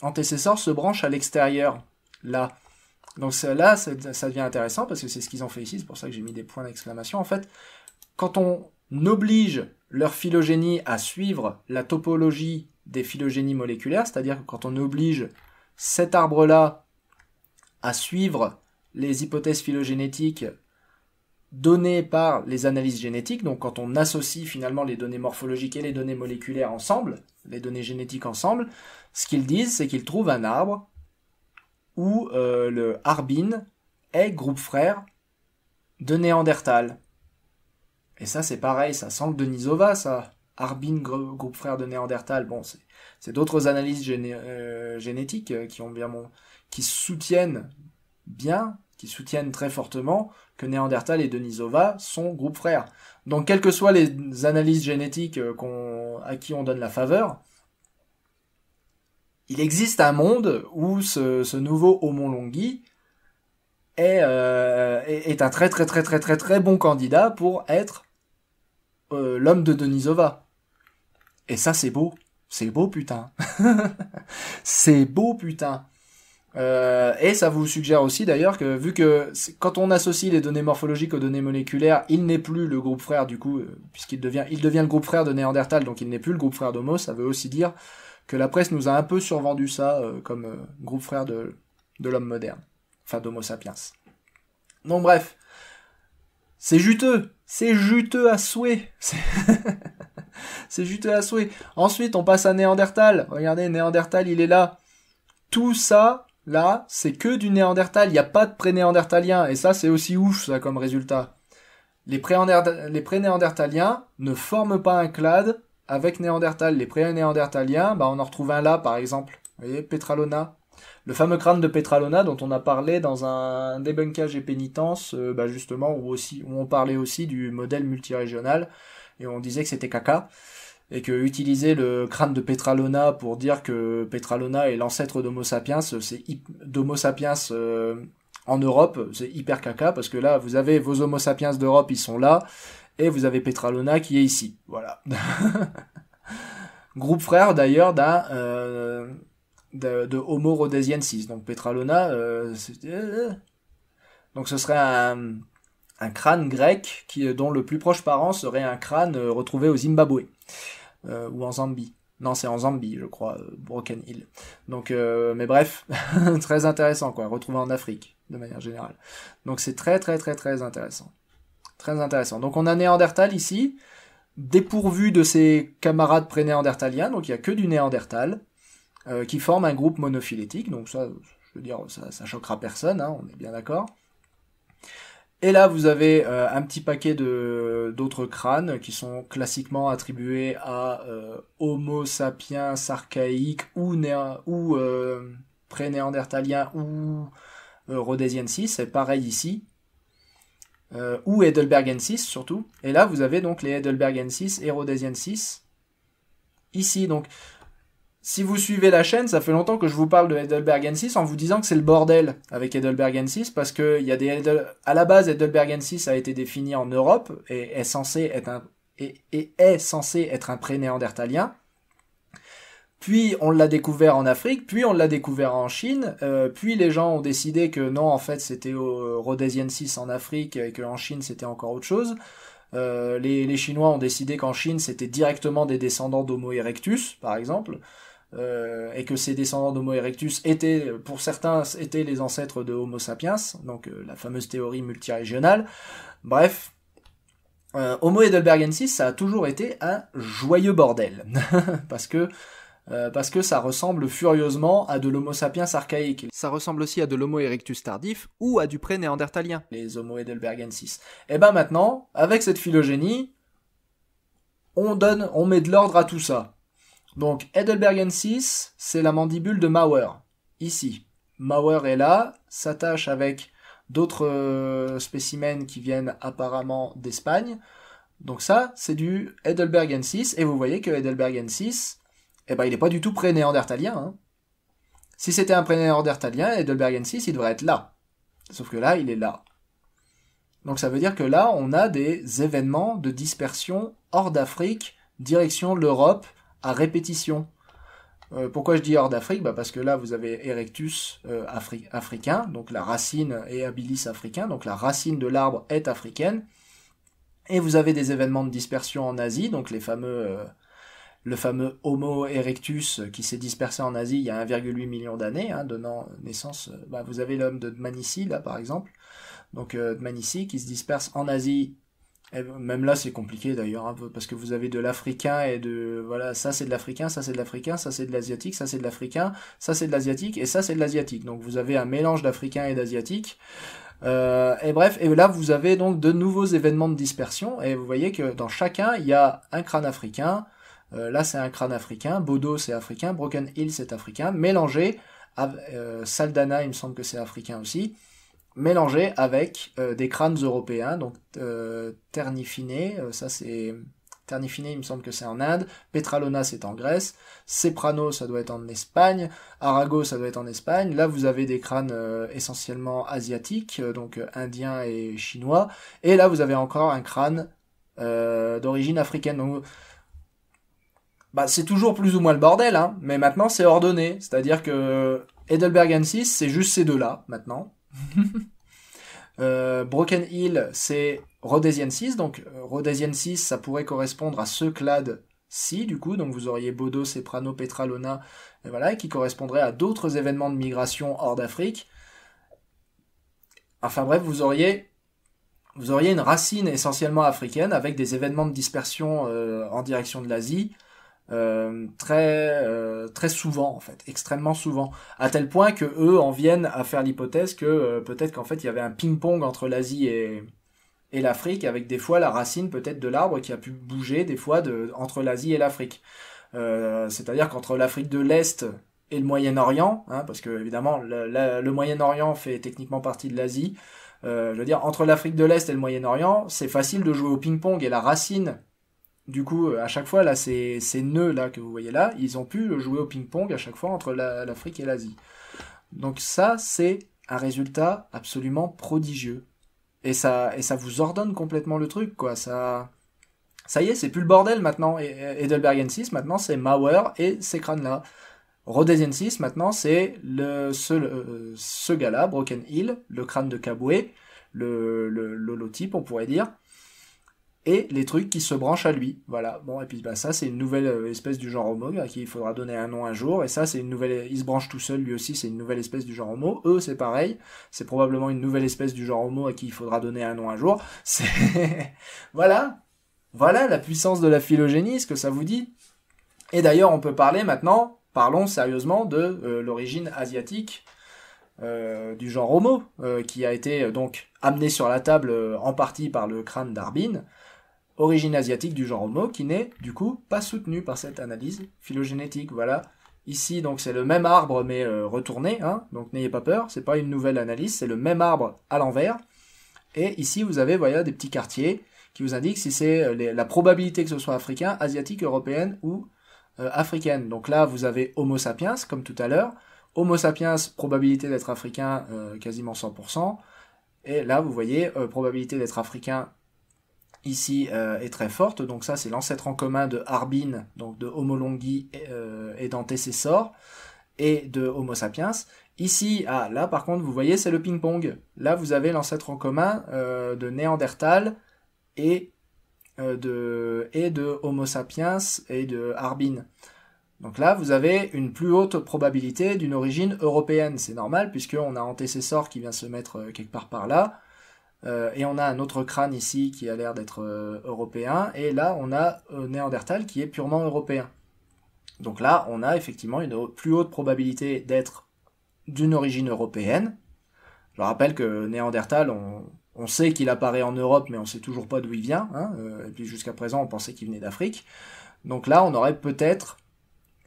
antécesseurs se branchent à l'extérieur, là. Donc là, ça, ça devient intéressant parce que c'est ce qu'ils ont fait ici, c'est pour ça que j'ai mis des points d'exclamation. En fait, quand on oblige leur phylogénie à suivre la topologie des phylogénies moléculaires, c'est-à-dire que quand on oblige cet arbre-là à suivre les hypothèses phylogénétiques données par les analyses génétiques, donc quand on associe finalement les données morphologiques et les données moléculaires ensemble, les données génétiques ensemble, ce qu'ils disent, c'est qu'ils trouvent un arbre où euh, le Arbin est groupe frère de Néandertal. Et ça, c'est pareil, ça semble le Denisova, ça. Arbin groupe frère de Néandertal. Bon, c'est d'autres analyses euh, génétiques euh, qui ont bien qui soutiennent bien, qui soutiennent très fortement que Néandertal et Denisova sont groupes frères. Donc, quelles que soient les analyses génétiques euh, à qui on donne la faveur, il existe un monde où ce, nouveau Homo longhi euh, est, un très très très très très très bon candidat pour être euh, l'homme de Denisova. Et ça, c'est beau. C'est beau, putain. c'est beau, putain. Euh, et ça vous suggère aussi d'ailleurs que vu que quand on associe les données morphologiques aux données moléculaires, il n'est plus le groupe frère du coup, euh, puisqu'il devient, il devient le groupe frère de Néandertal, donc il n'est plus le groupe frère d'Homo, ça veut aussi dire que la presse nous a un peu survendu ça euh, comme groupe frère de, de l'homme moderne, enfin d'Homo sapiens. Donc bref, c'est juteux, c'est juteux à souhait. c'est juteux à souhait. Ensuite, on passe à Néandertal. Regardez, Néandertal, il est là. Tout ça, Là, c'est que du néandertal, il n'y a pas de pré-néandertalien. Et ça, c'est aussi ouf, ça, comme résultat. Les pré-néandertaliens ne forment pas un clade avec néandertal. Les prénéandertaliens, néandertaliens bah, on en retrouve un là, par exemple. Vous voyez, Petralona. Le fameux crâne de Petralona dont on a parlé dans un débunkage et pénitence, euh, bah, justement, où, aussi, où on parlait aussi du modèle multirégional. Et on disait que c'était caca et que utiliser le crâne de Petralona pour dire que Petralona est l'ancêtre d'Homo sapiens, c'est d'Homo sapiens euh, en Europe, c'est hyper caca parce que là vous avez vos Homo sapiens d'Europe, ils sont là et vous avez Petralona qui est ici. Voilà. Groupe frère d'ailleurs d'un euh, de, Homo rhodesiensis. Donc Petralona euh, donc ce serait un un crâne grec qui, dont le plus proche parent serait un crâne retrouvé au Zimbabwe. Euh, ou en Zambie. Non, c'est en Zambie, je crois, euh, Broken Hill. Donc, euh, mais bref, très intéressant, quoi, retrouvé en Afrique, de manière générale. Donc, c'est très, très, très, très intéressant. Très intéressant. Donc, on a Néandertal ici, dépourvu de ses camarades pré-néandertaliens, donc il n'y a que du Néandertal, qui forme un groupe monophylétique, donc ça, je veux dire, ça, choquera personne, hein, on est bien d'accord. Et là, vous avez euh, un petit paquet de d'autres crânes qui sont classiquement attribués à euh, Homo sapiens archaïque ou, ou euh, pré-néandertalien ou euh, rhodesiensis. c'est pareil ici. ou Heidelbergensis surtout. Et là, vous avez donc les Heidelbergensis et 6 ici. Donc, si vous suivez la chaîne, ça fait longtemps que je vous parle de 6 en vous disant que c'est le bordel avec Heidelbergensis parce que y a des à la base Heidelbergensis a été défini en Europe et est censé être un et, est censé être un pré Puis on l'a découvert en Afrique, puis on l'a découvert en Chine, euh, puis les gens ont décidé que non, en fait, c'était au euh, Rhodesiensis en Afrique et qu'en Chine, c'était encore autre chose. Euh, les, Chinois ont décidé qu'en Chine, c'était directement des descendants d'Homo erectus, par exemple. Euh, et que ses descendants d'Homo erectus étaient, pour certains, étaient les ancêtres de Homo sapiens, donc euh, la fameuse théorie multirégionale. Bref, euh, Homo Edelbergensis, ça a toujours été un joyeux bordel, parce que ça ressemble furieusement à de l'Homo sapiens archaïque. Ça ressemble aussi à de l'Homo erectus tardif ou à du pré-néandertalien. Les Homo Edelbergensis. Et eh ben maintenant, avec cette phylogénie, on donne, on met de l'ordre à tout ça. Donc 6, c'est la mandibule de Mauer, ici. Mauer est là, s'attache avec d'autres euh, spécimens qui viennent apparemment d'Espagne. Donc ça, c'est du 6, et vous voyez que Edelbergen eh ben, il n'est pas du tout pré-néandertalien. Hein. Si c'était un Prénéandertalien, néandertalien 6, il devrait être là. Sauf que là, il est là. Donc ça veut dire que là, on a des événements de dispersion hors d'Afrique, direction l'Europe, à répétition. Euh, pourquoi je dis hors d'Afrique bah, Parce que là, vous avez Erectus euh, africain, donc la racine, et Habilis africain, donc la racine de l'arbre est africaine. Et vous avez des événements de dispersion en Asie, donc les fameux, euh, le fameux Homo erectus qui s'est dispersé en Asie il y a 1,8 million d'années, hein, donnant naissance. Bah, vous avez l'homme de Manissi là, par exemple, donc de qui se disperse en Asie eh ben, même là, c'est compliqué d'ailleurs, hein, parce que vous avez de l'africain et de voilà, ça c'est de l'africain, ça c'est de l'africain, ça c'est de l'asiatique, ça c'est de l'africain, ça c'est de l'asiatique et ça c'est de l'asiatique. Donc vous avez un mélange d'africain et d'asiatique. Euh, et bref, et là vous avez donc de nouveaux événements de dispersion et vous voyez que dans chacun il y a un crâne africain. Euh, là c'est un crâne africain, Bodo c'est africain, Broken Hill c'est africain, mélangé. Euh, Saldana il me semble que c'est africain aussi mélangé avec euh, des crânes européens, donc euh, euh ça c'est... Ternifiné, il me semble que c'est en Inde. Petralona, c'est en Grèce. Ceprano, ça doit être en Espagne. Arago, ça doit être en Espagne. Là, vous avez des crânes euh, essentiellement asiatiques, donc indiens et chinois. Et là, vous avez encore un crâne d'origine africaine. Donc, bah, c'est toujours plus ou moins le bordel, hein, mais maintenant, c'est ordonné. C'est-à-dire que 6, c'est juste ces deux-là, maintenant. Euh, Broken Hill, c'est 6 Donc, 6 euh, ça pourrait correspondre à ce clade si, du coup, donc vous auriez Bodo, Seprano, Petralona, et voilà, qui correspondrait à d'autres événements de migration hors d'Afrique. Enfin bref, vous auriez, vous auriez une racine essentiellement africaine avec des événements de dispersion euh, en direction de l'Asie, euh, très euh, très souvent en fait, extrêmement souvent, à tel point que eux en viennent à faire l'hypothèse que euh, peut-être qu'en fait il y avait un ping-pong entre l'Asie et et l'Afrique, avec des fois la racine peut-être de l'arbre qui a pu bouger des fois de, entre l'Asie et l'Afrique. C'est-à-dire qu'entre l'Afrique de l'Est et le Moyen-Orient, hein, parce que évidemment le, le Moyen-Orient fait techniquement partie de l'Asie. je veux dire entre l'Afrique de l'Est et le Moyen-Orient, c'est facile de jouer au ping-pong et la racine du coup, euh, à chaque fois, là, ces, nœuds là que vous voyez là, ils ont pu jouer au ping-pong à chaque fois entre l'Afrique et l'Asie. Donc ça, c'est un résultat absolument prodigieux. Et ça, et ça vous ordonne complètement le truc, quoi. Ça, ça y est, c'est plus le bordel maintenant. N6, maintenant, c'est Mauer et ces crânes-là. N6, maintenant, c'est le, euh, ce, gars-là, Broken Hill, le crâne de Kaboué, le, le l'holotype, on pourrait dire et les trucs qui se branchent à lui. Voilà. Bon, et puis bah, ça, c'est une nouvelle euh, espèce du genre homo à qui il faudra donner un nom un jour. Et ça, c'est une nouvelle. Il se branche tout seul, lui aussi, c'est une nouvelle espèce du genre homo. Eux, c'est pareil. C'est probablement une nouvelle espèce du genre homo à qui il faudra donner un nom un jour. C'est voilà. Voilà la puissance de la phylogénie, ce que ça vous dit. Et d'ailleurs, on peut parler maintenant. Parlons sérieusement de euh, l'origine asiatique euh, du genre homo, qui a été donc amené sur la table en partie par le crâne d'Arbin, origine asiatique du genre Homo, qui n'est du coup pas soutenue par cette analyse phylogénétique. Voilà. Ici, donc c'est le même arbre mais euh, retourné, hein, donc n'ayez pas peur, c'est pas une nouvelle analyse, c'est le même arbre à l'envers. Et ici, vous avez voilà des petits quartiers qui vous indiquent si c'est euh, la probabilité que ce soit africain, asiatique, européenne ou euh, africaine. Donc là, vous avez Homo sapiens, comme tout à l'heure. Homo sapiens, probabilité d'être africain, quasiment 100%. Et là, vous voyez, probabilité d'être africain, ici euh, est très forte. Donc ça, c'est l'ancêtre en commun de Harbin, donc de Homo euh, et, euh, et de Homo sapiens. Ici, ah, là par contre, vous voyez, c'est le ping-pong. Là, vous avez l'ancêtre en commun euh, de Néandertal et, de, et de Homo sapiens et de Harbin. Donc là, vous avez une plus haute probabilité d'une origine européenne. C'est normal, puisqu'on a antécessor qui vient se mettre quelque part par là euh, et on a un autre crâne ici qui a l'air d'être euh, européen. Et là, on a euh, Néandertal qui est purement européen. Donc là, on a effectivement une plus haute probabilité d'être d'une origine européenne. Je rappelle que Néandertal, on, sait qu'il apparaît en Europe, mais on ne sait toujours pas d'où il vient. Hein, et puis jusqu'à présent, on pensait qu'il venait d'Afrique. Donc là, on aurait peut-être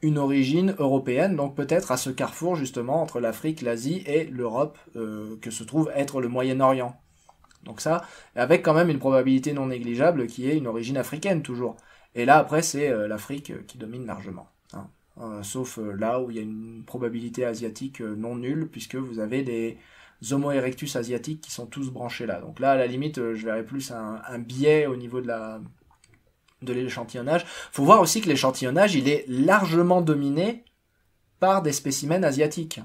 une origine européenne, donc peut-être à ce carrefour justement entre l'Afrique, l'Asie et l'Europe que se trouve être le Moyen-Orient. Donc ça, avec quand même une probabilité non négligeable qui est une origine africaine toujours. Et là, après, c'est euh, l'Afrique euh, qui domine largement. Hein. Euh, sauf là où il y a une probabilité asiatique non nulle, puisque vous avez des Homo erectus asiatiques qui sont tous branchés là. Donc là, à la limite, je verrais plus un, biais au niveau de la de l'échantillonnage. Faut voir aussi que l'échantillonnage, il est largement dominé par des spécimens asiatiques.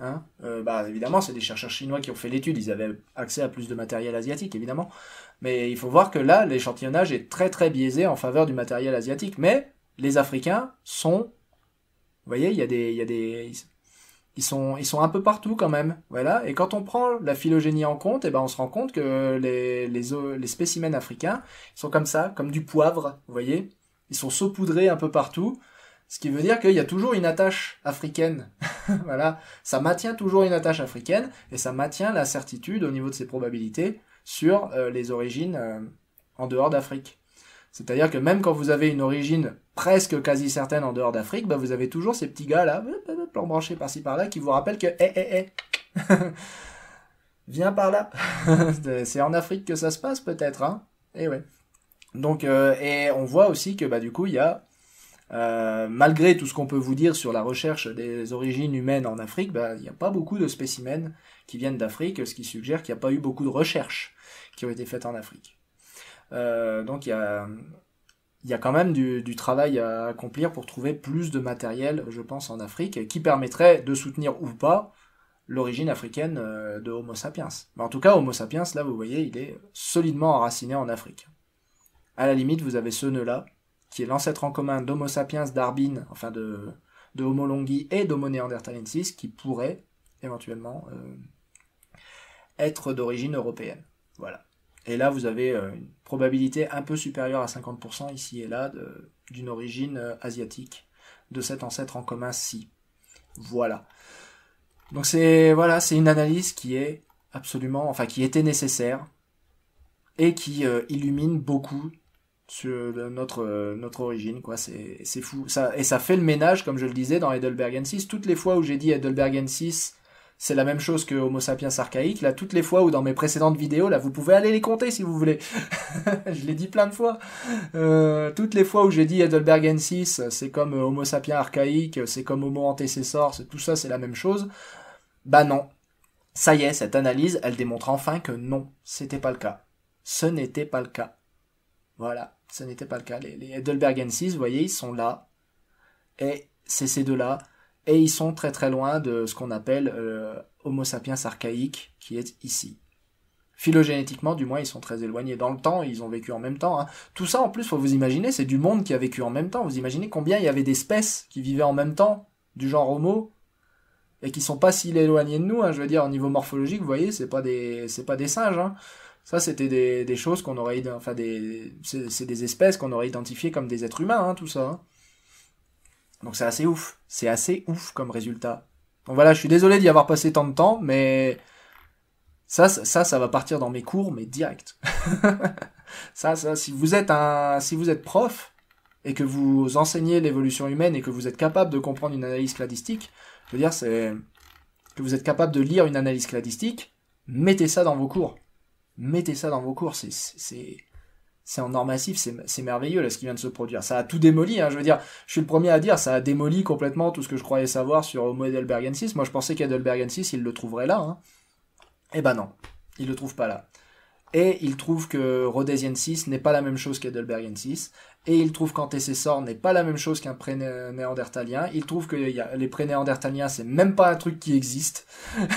Hein. Euh, bah, évidemment, c'est des chercheurs chinois qui ont fait l'étude, ils avaient accès à plus de matériel asiatique, évidemment. Mais il faut voir que là, l'échantillonnage est très très biaisé en faveur du matériel asiatique. Mais les Africains sont... Vous voyez, il y a des... y a des ils sont, ils sont un peu partout quand même. Voilà. Et quand on prend la phylogénie en compte, eh ben on se rend compte que les, les, spécimens africains sont comme ça, comme du poivre, vous voyez. Ils sont saupoudrés un peu partout. Ce qui veut dire qu'il y a toujours une attache africaine. voilà. Ça maintient toujours une attache africaine et ça maintient la certitude au niveau de ses probabilités sur euh, les origines euh, en dehors d'Afrique. C'est-à-dire que même quand vous avez une origine presque quasi certaine en dehors d'Afrique, bah vous avez toujours ces petits gars là, euh, plan branché par-ci par-là, qui vous rappellent que, eh, eh, eh, viens par là. C'est en Afrique que ça se passe peut-être, hein. Et eh ouais. Donc, et on voit aussi que bah du coup il y a euh, malgré tout ce qu'on peut vous dire sur la recherche des origines humaines en Afrique, bah, il n'y a pas beaucoup de spécimens qui viennent d'Afrique, ce qui suggère qu'il n'y a pas eu beaucoup de recherches qui ont été faites en Afrique. Euh, donc il y a, quand même du, travail à accomplir pour trouver plus de matériel, je pense, en Afrique, qui permettrait de soutenir ou pas l'origine africaine euh, de Homo sapiens. Mais en tout cas, Homo sapiens, là, vous voyez, il est solidement enraciné en Afrique. À la limite, vous avez ce nœud-là, qui est l'ancêtre en commun d'Homo sapiens d'Arbin, enfin de, de Homo longi et d'Homo neanderthalensis, qui pourrait éventuellement euh, être d'origine européenne. Voilà. Et là, vous avez euh, une probabilité un peu supérieure à 50% ici et là d'une origine euh, asiatique de cet ancêtre en commun-ci. Voilà. Donc c'est voilà, c'est une analyse qui est absolument, enfin qui était nécessaire et qui illumine beaucoup sur euh, notre euh, notre origine quoi c'est fou ça et ça fait le ménage comme je le disais dans N6, toutes les fois où j'ai dit N6 c'est la même chose que Homo sapiens archaïque là toutes les fois où dans mes précédentes vidéos là vous pouvez aller les compter si vous voulez je l'ai dit plein de fois euh, toutes les fois où j'ai dit N6 c'est comme Homo sapiens archaïque c'est comme Homo antecessor tout ça c'est la même chose bah non ça y est cette analyse elle démontre enfin que non c'était pas le cas ce n'était pas le cas voilà, ce n'était pas le cas. Les, les Heidelbergensis, vous voyez, ils sont là. Et c'est ces deux-là. Et ils sont très très loin de ce qu'on appelle euh, Homo sapiens archaïque, qui est ici. Phylogénétiquement, du moins, ils sont très éloignés dans le temps, ils ont vécu en même temps. Hein. Tout ça, en plus, faut vous imaginer, c'est du monde qui a vécu en même temps. Vous imaginez combien il y avait d'espèces qui vivaient en même temps, du genre Homo, et qui sont pas si éloignées de nous. Hein. Je veux dire, au niveau morphologique, vous voyez, c'est pas des, c'est pas des singes. Hein. Ça, c'était des, choses qu'on aurait, enfin c'est des espèces qu'on aurait identifiées comme des êtres humains, hein, tout ça. Hein. Donc c'est assez ouf, c'est assez ouf comme résultat. Donc voilà, je suis désolé d'y avoir passé tant de temps, mais ça, ça, ça va partir dans mes cours, mais direct. ça, ça, si vous êtes un, si vous êtes prof et que vous enseignez l'évolution humaine et que vous êtes capable de comprendre une analyse cladistique, je veux dire, c'est que vous êtes capable de lire une analyse cladistique, mettez ça dans vos cours mettez ça dans vos cours, c'est, c'est, en or massif, c'est merveilleux là ce qui vient de se produire. Ça a tout démoli, hein, je veux dire, je suis le premier à dire, ça a démoli complètement tout ce que je croyais savoir sur Homo 6 Moi je pensais 6 il le trouverait là. Hein. Eh ben non, il le trouve pas là. Et il trouve que 6 n'est pas la même chose 6 Et il trouve qu'Antecessor n'est pas la même chose qu'un Prénéandertalien, Il trouve que y a, les Prénéandertaliens c'est même pas un truc qui existe.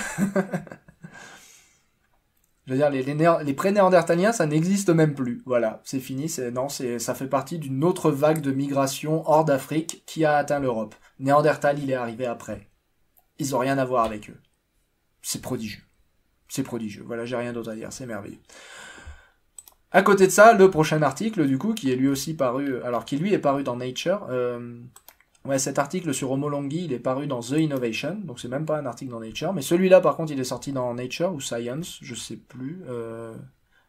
Je veux dire, les, pré-néandertaliens, ça n'existe même plus. Voilà, c'est fini. C'est, non, ça fait partie d'une autre vague de migration hors d'Afrique qui a atteint l'Europe. Néandertal, il est arrivé après. Ils n'ont rien à voir avec eux. C'est prodigieux. C'est prodigieux. Voilà, j'ai rien d'autre à dire. C'est merveilleux. À côté de ça, le prochain article, du coup, qui est lui aussi paru, alors qui lui est paru dans Nature, euh, Ouais, cet article sur Homo il est paru dans The Innovation, donc c'est même pas un article dans Nature, mais celui-là par contre il est sorti dans Nature ou Science, je sais plus, euh,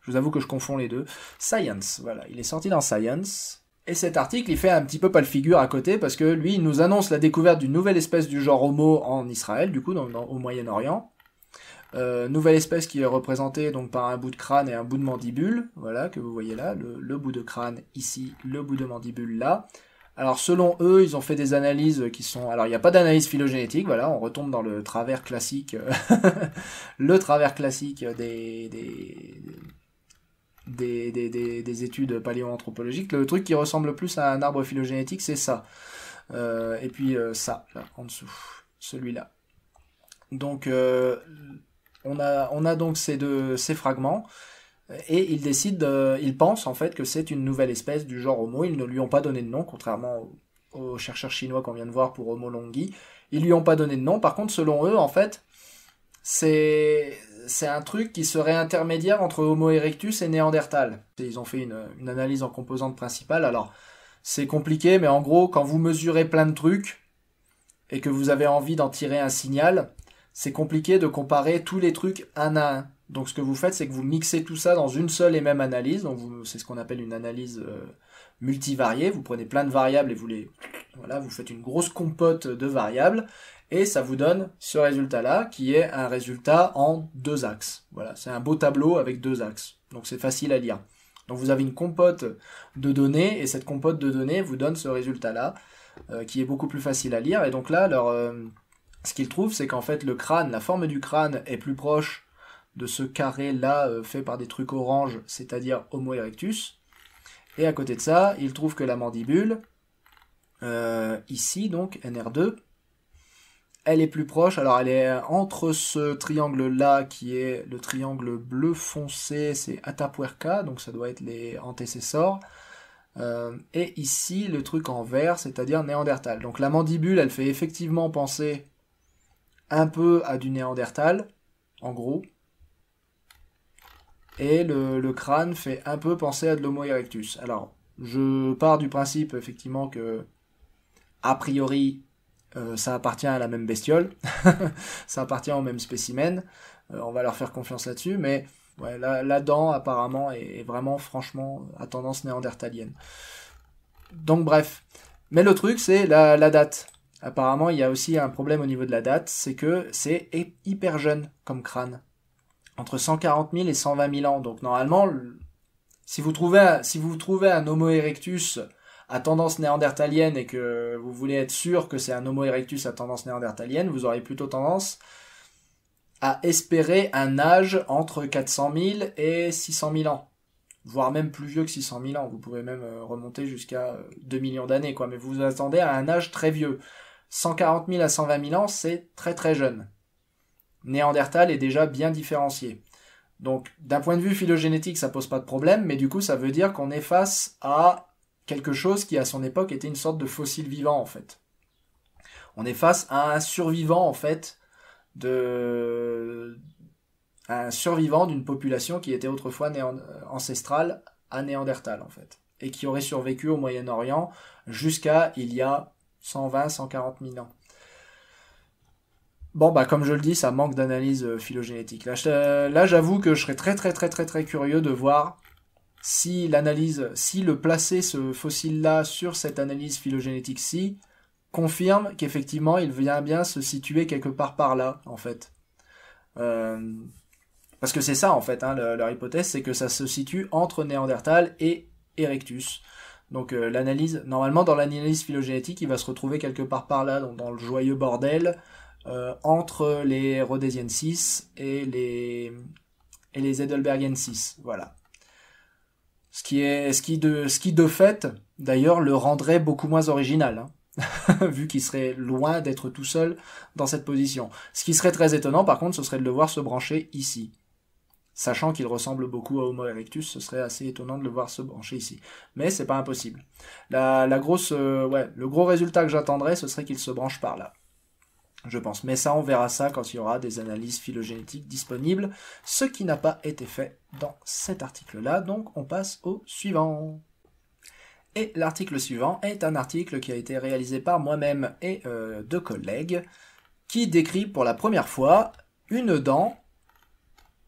je vous avoue que je confonds les deux. Science, voilà, il est sorti dans Science, et cet article, il fait un petit peu pas le figure à côté parce que lui, il nous annonce la découverte d'une nouvelle espèce du genre Homo en Israël, du coup, au Moyen-Orient. Euh, nouvelle espèce qui est représentée donc par un bout de crâne et un bout de mandibule, voilà que vous voyez là, le bout de crâne ici, le bout de mandibule là. Alors selon eux, ils ont fait des analyses qui sont... Alors il n'y a pas d'analyse phylogénétique, voilà, on retombe dans le travers classique, euh, le travers classique des, des... Des, des, études paléoanthropologiques. Le truc qui ressemble le plus à un arbre phylogénétique, c'est ça. Euh, et puis euh, ça, là, en dessous, celui-là. Donc, on, a, on a donc ces deux ces fragments. Et ils décident, ils pensent en fait que c'est une nouvelle espèce du genre Homo. Ils ne lui ont pas donné de nom, contrairement aux, chercheurs chinois qu'on vient de voir pour Homo longhi. Ils lui ont pas donné de nom. Par contre, selon eux, en fait, c'est un truc qui serait intermédiaire entre Homo erectus et Néandertal. Ils ont fait une, une analyse en composantes principales. Alors, c'est compliqué, mais en gros, quand vous mesurez plein de trucs et que vous avez envie d'en tirer un signal, c'est compliqué de comparer tous les trucs un à un. Donc ce que vous faites, c'est que vous mixez tout ça dans une seule et même analyse. Donc c'est ce qu'on appelle une analyse euh, multivariée. Vous prenez plein de variables et vous les voilà, vous faites une grosse compote de variables et ça vous donne ce résultat-là qui est un résultat en deux axes. Voilà, c'est un beau tableau avec deux axes. Donc c'est facile à lire. Donc vous avez une compote de données et cette compote de données vous donne ce résultat-là euh, qui est beaucoup plus facile à lire. Et donc là, leur, euh, ce qu'ils trouvent, c'est qu'en fait le crâne, la forme du crâne est plus proche de ce carré-là euh, fait par des trucs orange, c'est-à-dire Homo erectus. Et à côté de ça, il trouve que la mandibule, euh, ici donc, NR2, elle est plus proche, alors elle est entre ce triangle-là qui est le triangle bleu foncé, c'est Atapuerca, donc ça doit être les antécesseurs, euh, et ici le truc en vert, c'est-à-dire Néandertal. Donc la mandibule, elle fait effectivement penser un peu à du Néandertal, en gros, et le, crâne fait un peu penser à de l'Homo erectus. Alors, je pars du principe effectivement que, a priori, euh, ça appartient à la même bestiole, ça appartient au même spécimen, euh, on va leur faire confiance là-dessus, mais ouais, la, dent apparemment est, vraiment franchement à tendance néandertalienne. Donc bref, mais le truc c'est la date. Apparemment, il y a aussi un problème au niveau de la date, c'est que c'est hyper jeune comme crâne entre 140 000 et 120 000 ans. Donc normalement, si vous trouvez, si vous trouvez un Homo erectus à tendance néandertalienne et que vous voulez être sûr que c'est un Homo erectus à tendance néandertalienne, vous aurez plutôt tendance à espérer un âge entre 400 000 et 600 000 ans, voire même plus vieux que 600 000 ans. Vous pouvez même euh, remonter jusqu'à 2 euh, millions d'années, quoi. Mais vous vous attendez à un âge très vieux. 140 000 à 120 000 ans, c'est très très jeune. Néandertal est déjà bien différencié. Donc d'un point de vue phylogénétique, ça pose pas de problème, mais du coup ça veut dire qu'on est face à quelque chose qui à son époque était une sorte de fossile vivant en fait. On est face à un survivant en fait de un survivant d'une population qui était autrefois euh, ancestrale à Néandertal en fait et qui aurait survécu au Moyen-Orient jusqu'à il y a 120 140 000 ans. Bon, bah, comme je le dis, ça manque d'analyse euh, phylogénétique. Là, j'avoue que je serais très, très, très, très, très curieux de voir si l'analyse, si le placer ce fossile-là sur cette analyse phylogénétique-ci confirme qu'effectivement, il vient bien se situer quelque part par là, en fait. Euh, parce que c'est ça, en fait, hein, leur hypothèse, c'est que ça se situe entre Néandertal et Erectus. Donc euh, l'analyse, normalement dans l'analyse phylogénétique, il va se retrouver quelque part par là, dans le joyeux bordel euh, entre les 6 et les, et les 6 Voilà. Ce qui, est, de, fait, d'ailleurs, le rendrait beaucoup moins original, hein, vu qu'il serait loin d'être tout seul dans cette position. Ce qui serait très étonnant, par contre, ce serait de le voir se brancher ici. Sachant qu'il ressemble beaucoup à Homo erectus, ce serait assez étonnant de le voir se brancher ici. Mais c'est pas impossible. La, grosse, euh, ouais, le gros résultat que j'attendrais, ce serait qu'il se branche par là je pense. Mais ça, on verra ça quand il y aura des analyses phylogénétiques disponibles, ce qui n'a pas été fait dans cet article-là. Donc, on passe au suivant. Et l'article suivant est un article qui a été réalisé par moi-même et euh, deux collègues, qui décrit pour la première fois une dent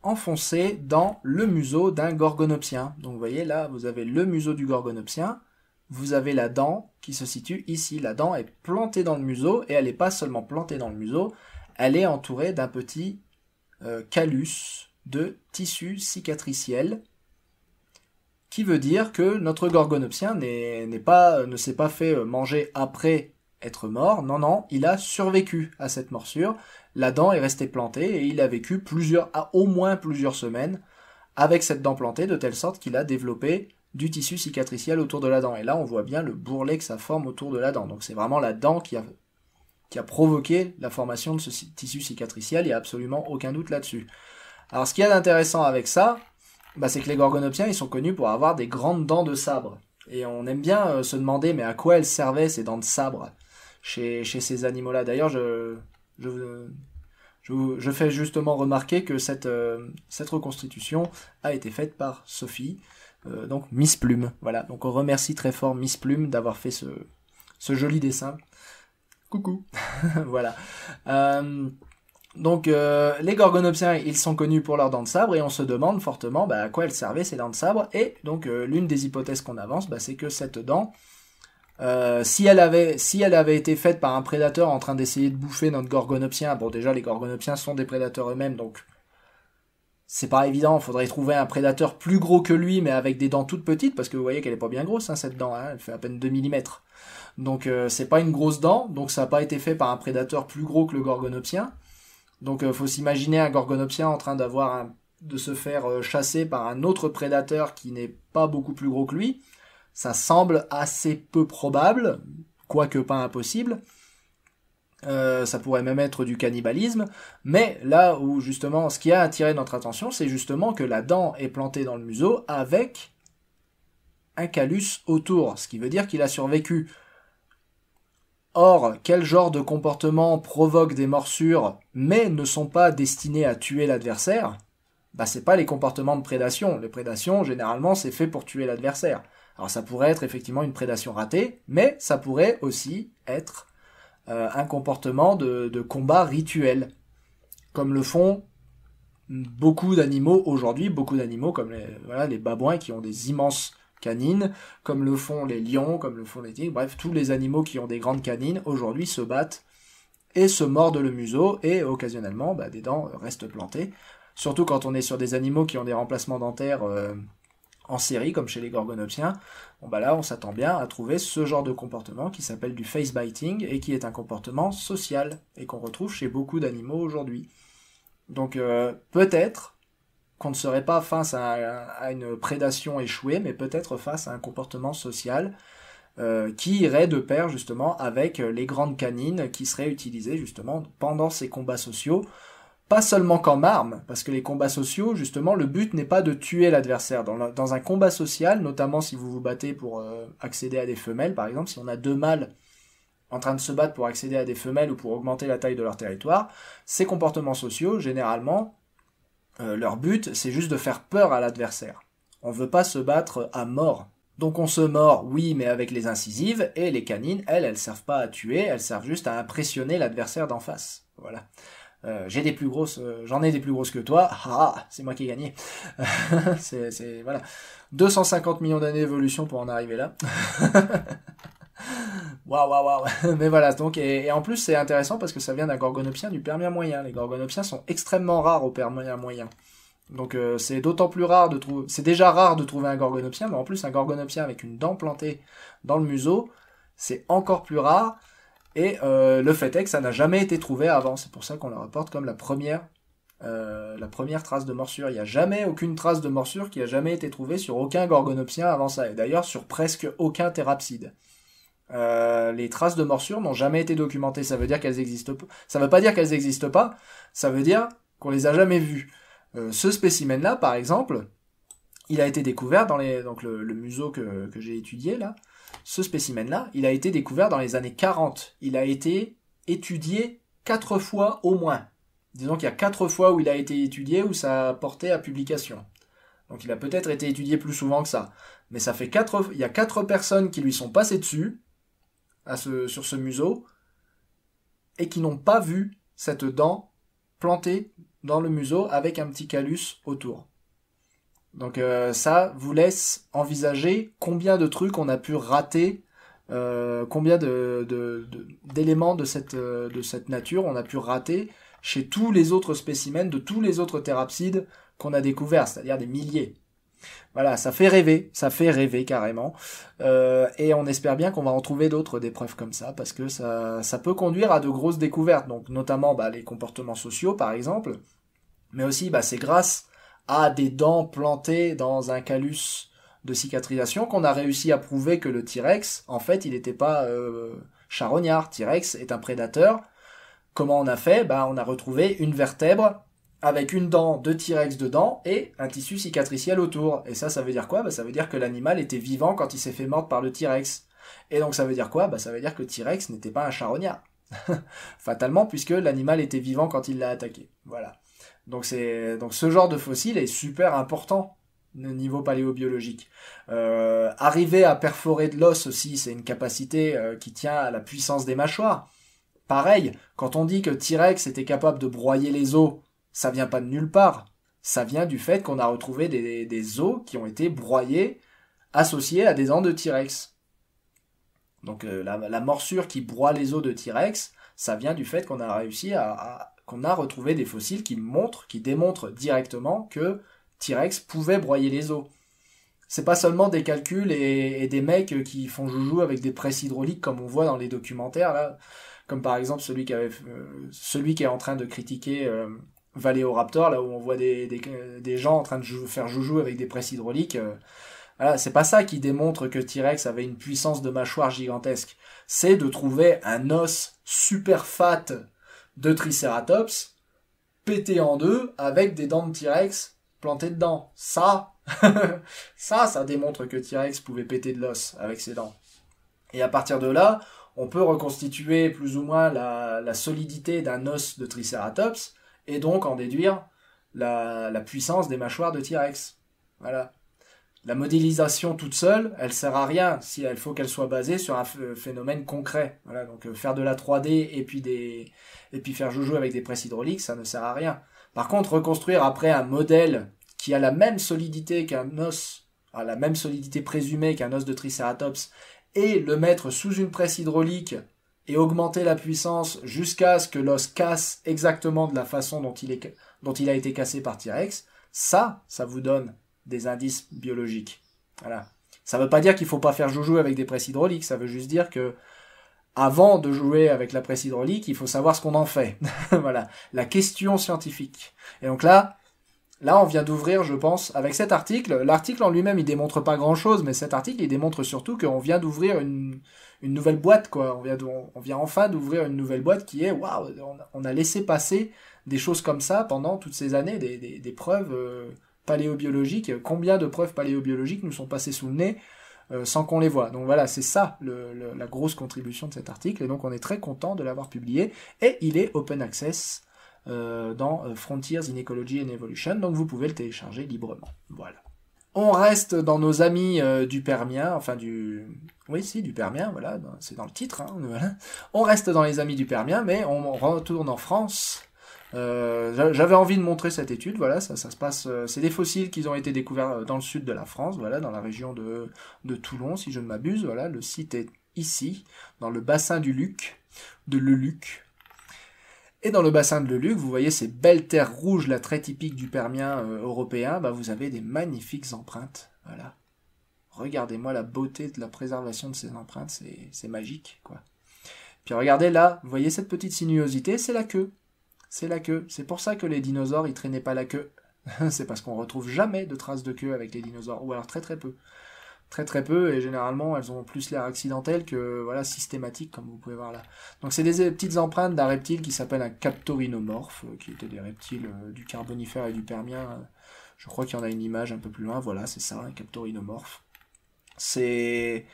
enfoncée dans le museau d'un gorgonopsien. Donc vous voyez là, vous avez le museau du gorgonopsien, vous avez la dent qui se situe ici. La dent est plantée dans le museau et elle n'est pas seulement plantée dans le museau, elle est entourée d'un petit euh, calus de tissu cicatriciel qui veut dire que notre gorgonopsien n'est pas, ne s'est pas fait euh, manger après être mort. Non, non, il a survécu à cette morsure. La dent est restée plantée et il a vécu plusieurs, à au moins plusieurs semaines avec cette dent plantée de telle sorte qu'il a développé du tissu cicatriciel autour de la dent. Et là, on voit bien le bourrelet que ça forme autour de la dent. Donc c'est vraiment la dent qui a, qui a provoqué la formation de ce tissu cicatriciel, il n'y a absolument aucun doute là-dessus. Alors ce qu'il y a d'intéressant avec ça, bah, c'est que les gorgonopsiens, ils sont connus pour avoir des grandes dents de sabre. Et on aime bien euh, se demander, mais à quoi elles servaient ces dents de sabre chez, ces animaux-là D'ailleurs, je, fais justement remarquer que euh, cette reconstitution a été faite par Sophie, euh, donc Miss Plume, voilà. Donc on remercie très fort Miss Plume d'avoir fait ce, joli dessin. Coucou, voilà. Euh, donc euh, les Gorgonopsiens, ils sont connus pour leurs dents de sabre et on se demande fortement bah, à quoi elles servaient ces dents de sabre. Et donc l'une des hypothèses qu'on avance, bah, c'est que cette dent, si, elle avait, si elle avait été faite par un prédateur en train d'essayer de bouffer notre Gorgonopsien, bon déjà les Gorgonopsiens sont des prédateurs eux-mêmes, donc c'est pas évident, faudrait trouver un prédateur plus gros que lui, mais avec des dents toutes petites, parce que vous voyez qu'elle est pas bien grosse, hein, cette dent, hein, elle fait à peine 2 mm. Donc euh, c'est pas une grosse dent, donc ça n'a pas été fait par un prédateur plus gros que le gorgonopsien. Donc euh, faut s'imaginer un gorgonopsien en train d'avoir de se faire euh, chasser par un autre prédateur qui n'est pas beaucoup plus gros que lui. Ça semble assez peu probable, quoique pas impossible. Euh, ça pourrait même être du cannibalisme, mais là où justement ce qui a attiré notre attention, c'est justement que la dent est plantée dans le museau avec un calus autour, ce qui veut dire qu'il a survécu. Or, quel genre de comportement provoque des morsures mais ne sont pas destinés à tuer l'adversaire Bah, c'est pas les comportements de prédation. Les prédations, généralement, c'est fait pour tuer l'adversaire. Alors ça pourrait être effectivement une prédation ratée, mais ça pourrait aussi être euh, un comportement de, combat rituel, comme le font beaucoup d'animaux aujourd'hui, beaucoup d'animaux comme les, voilà, les babouins qui ont des immenses canines, comme le font les lions, comme le font les tigres, bref, tous les animaux qui ont des grandes canines aujourd'hui se battent et se mordent le museau et occasionnellement bah, des dents restent plantées. Surtout quand on est sur des animaux qui ont des remplacements dentaires euh, en série, comme chez les Gorgonopsiens, bon bah là on s'attend bien à trouver ce genre de comportement qui s'appelle du face biting et qui est un comportement social et qu'on retrouve chez beaucoup d'animaux aujourd'hui. Donc euh, peut-être qu'on ne serait pas face à, une prédation échouée, mais peut-être face à un comportement social euh, qui irait de pair justement avec les grandes canines qui seraient utilisées justement pendant ces combats sociaux pas seulement comme arme, parce que les combats sociaux, justement, le but n'est pas de tuer l'adversaire. Dans, un combat social, notamment si vous vous battez pour euh, accéder à des femelles, par exemple, si on a deux mâles en train de se battre pour accéder à des femelles ou pour augmenter la taille de leur territoire, ces comportements sociaux, généralement, euh, leur but, c'est juste de faire peur à l'adversaire. On ne veut pas se battre à mort. Donc on se mord, oui, mais avec les incisives, et les canines, elles, elles servent pas à tuer, elles servent juste à impressionner l'adversaire d'en face. Voilà. Euh, j'ai des plus grosses, euh, j'en ai des plus grosses que toi, ah, ah, c'est moi qui ai gagné. c'est, voilà. 250 millions d'années d'évolution pour en arriver là. Waouh, waouh, waouh. Mais voilà, donc, et, en plus, c'est intéressant parce que ça vient d'un gorgonopsien du Permien moyen. Les gorgonopsiens sont extrêmement rares au Permien moyen. Donc, euh, c'est d'autant plus rare de trouver, c'est déjà rare de trouver un gorgonopsien, mais en plus, un gorgonopsien avec une dent plantée dans le museau, c'est encore plus rare. Et euh, le fait est que ça n'a jamais été trouvé avant. C'est pour ça qu'on le rapporte comme la première, euh, la première trace de morsure. Il n'y a jamais aucune trace de morsure qui a jamais été trouvée sur aucun gorgonopsien avant ça. Et d'ailleurs sur presque aucun thérapside. Euh, les traces de morsure n'ont jamais été documentées. Ça veut dire qu'elles existent pas. Ça veut pas dire qu'elles n'existent pas. Ça veut dire qu'on les a jamais vues. ce spécimen-là, par exemple, il a été découvert dans les, donc le, museau que, que j'ai étudié là, ce spécimen-là, il a été découvert dans les années 40. Il a été étudié quatre fois au moins. Disons qu'il y a quatre fois où il a été étudié, où ça a porté à publication. Donc il a peut-être été étudié plus souvent que ça. Mais ça fait quatre, il y a quatre personnes qui lui sont passées dessus, à ce, sur ce museau, et qui n'ont pas vu cette dent plantée dans le museau avec un petit calus autour. Donc euh, ça vous laisse envisager combien de trucs on a pu rater, euh, combien d'éléments euh, de, cette, nature on a pu rater chez tous les autres spécimens de tous les autres thérapsides qu'on a découverts, c'est-à-dire des milliers. Voilà, ça fait rêver, ça fait rêver carrément. et on espère bien qu'on va en trouver d'autres des preuves comme ça, parce que ça, peut conduire à de grosses découvertes, donc notamment bah, les comportements sociaux par exemple, mais aussi bah, c'est grâce a des dents plantées dans un calus de cicatrisation qu'on a réussi à prouver que le T-Rex, en fait, il n'était pas euh, charognard. T-Rex est un prédateur. Comment on a fait bah, On a retrouvé une vertèbre avec une dent de T-Rex dedans et un tissu cicatriciel autour. Et ça, ça veut dire quoi bah, Ça veut dire que l'animal était vivant quand il s'est fait mordre par le T-Rex. Et donc ça veut dire quoi bah, Ça veut dire que T-Rex n'était pas un charognard. Fatalement, puisque l'animal était vivant quand il l'a attaqué. Voilà. Donc, c'est, donc ce genre de fossile est super important au niveau paléobiologique. Euh, arriver à perforer de l'os aussi, c'est une capacité euh, qui tient à la puissance des mâchoires. Pareil, quand on dit que T-Rex était capable de broyer les os, ça vient pas de nulle part. Ça vient du fait qu'on a retrouvé des, os qui ont été broyés, associés à des dents de T-Rex. Donc euh, la, morsure qui broie les os de T-Rex, ça vient du fait qu'on a réussi à qu'on a retrouvé des fossiles qui montrent, qui démontrent directement que T-Rex pouvait broyer les os. C'est pas seulement des calculs et, des mecs qui font joujou avec des presses hydrauliques comme on voit dans les documentaires là, comme par exemple celui qui avait, euh, celui qui est en train de critiquer euh, Raptor, là où on voit des, gens en train de faire joujou avec des presses hydrauliques. Euh, c'est pas ça qui démontre que T-Rex avait une puissance de mâchoire gigantesque. C'est de trouver un os super fat de Triceratops pété en deux avec des dents de T-Rex plantées dedans. Ça, ça, ça démontre que T-Rex pouvait péter de l'os avec ses dents. Et à partir de là, on peut reconstituer plus ou moins la, la solidité d'un os de Triceratops et donc en déduire la, la puissance des mâchoires de T-Rex. Voilà la modélisation toute seule, elle sert à rien si elle faut qu'elle soit basée sur un euh, phénomène concret. Voilà, donc euh, faire de la 3D et puis des et puis faire joujou avec des presses hydrauliques, ça ne sert à rien. Par contre, reconstruire après un modèle qui a la même solidité qu'un os, a la même solidité présumée qu'un os de triceratops et le mettre sous une presse hydraulique et augmenter la puissance jusqu'à ce que l'os casse exactement de la façon dont il, dont il a été cassé par T-Rex, ça, ça vous donne des indices biologiques. Voilà. Ça ne veut pas dire qu'il ne faut pas faire joujou avec des presses hydrauliques, ça veut juste dire que avant de jouer avec la presse hydraulique, il faut savoir ce qu'on en fait. voilà, la question scientifique. Et donc là, là on vient d'ouvrir, je pense, avec cet article, l'article en lui-même, il démontre pas grand-chose, mais cet article, il démontre surtout qu'on vient d'ouvrir une, nouvelle boîte, quoi. On vient, on vient enfin d'ouvrir une nouvelle boîte qui est, waouh, on, a laissé passer des choses comme ça pendant toutes ces années, des, preuves euh, paléobiologiques, combien de preuves paléobiologiques nous sont passées sous le nez euh, sans qu'on les voit. Donc voilà, c'est ça la grosse contribution de cet article, et donc on est très content de l'avoir publié, et il est open access euh, dans euh, Frontiers in Ecology and Evolution, donc vous pouvez le télécharger librement. Voilà. On reste dans nos amis du Permien, enfin du... Oui, si, du Permien, voilà, c'est dans le titre. Hein, On reste dans les amis du Permien, mais on retourne en France euh, j'avais envie de montrer cette étude, voilà, ça, se passe. Euh, c'est des fossiles qui ont été découverts euh, dans le sud de la France, voilà, dans la région de, de Toulon, si je ne m'abuse, voilà, le site est ici, dans le bassin du Luc, de Le Luc. Et dans le bassin de Le Luc, vous voyez ces belles terres rouges, là, très typiques du Permien européen, bah, vous avez des magnifiques empreintes, voilà. Regardez-moi la beauté de la préservation de ces empreintes, c'est magique, quoi. Puis regardez là, vous voyez cette petite sinuosité, c'est la queue c'est la queue. C'est pour ça que les dinosaures, ils traînaient pas la queue. c'est parce qu'on retrouve jamais de traces de queue avec les dinosaures, ou alors très très peu. Très très peu, et généralement elles ont plus l'air accidentelles que voilà systématiques, comme vous pouvez voir là. Donc c'est des petites empreintes d'un reptile qui s'appelle un captorinomorphe, euh, qui était des reptiles euh, du Carbonifère et du Permien. Je crois qu'il y en a une image un peu plus loin, voilà, c'est ça, un captorinomorphe. C'est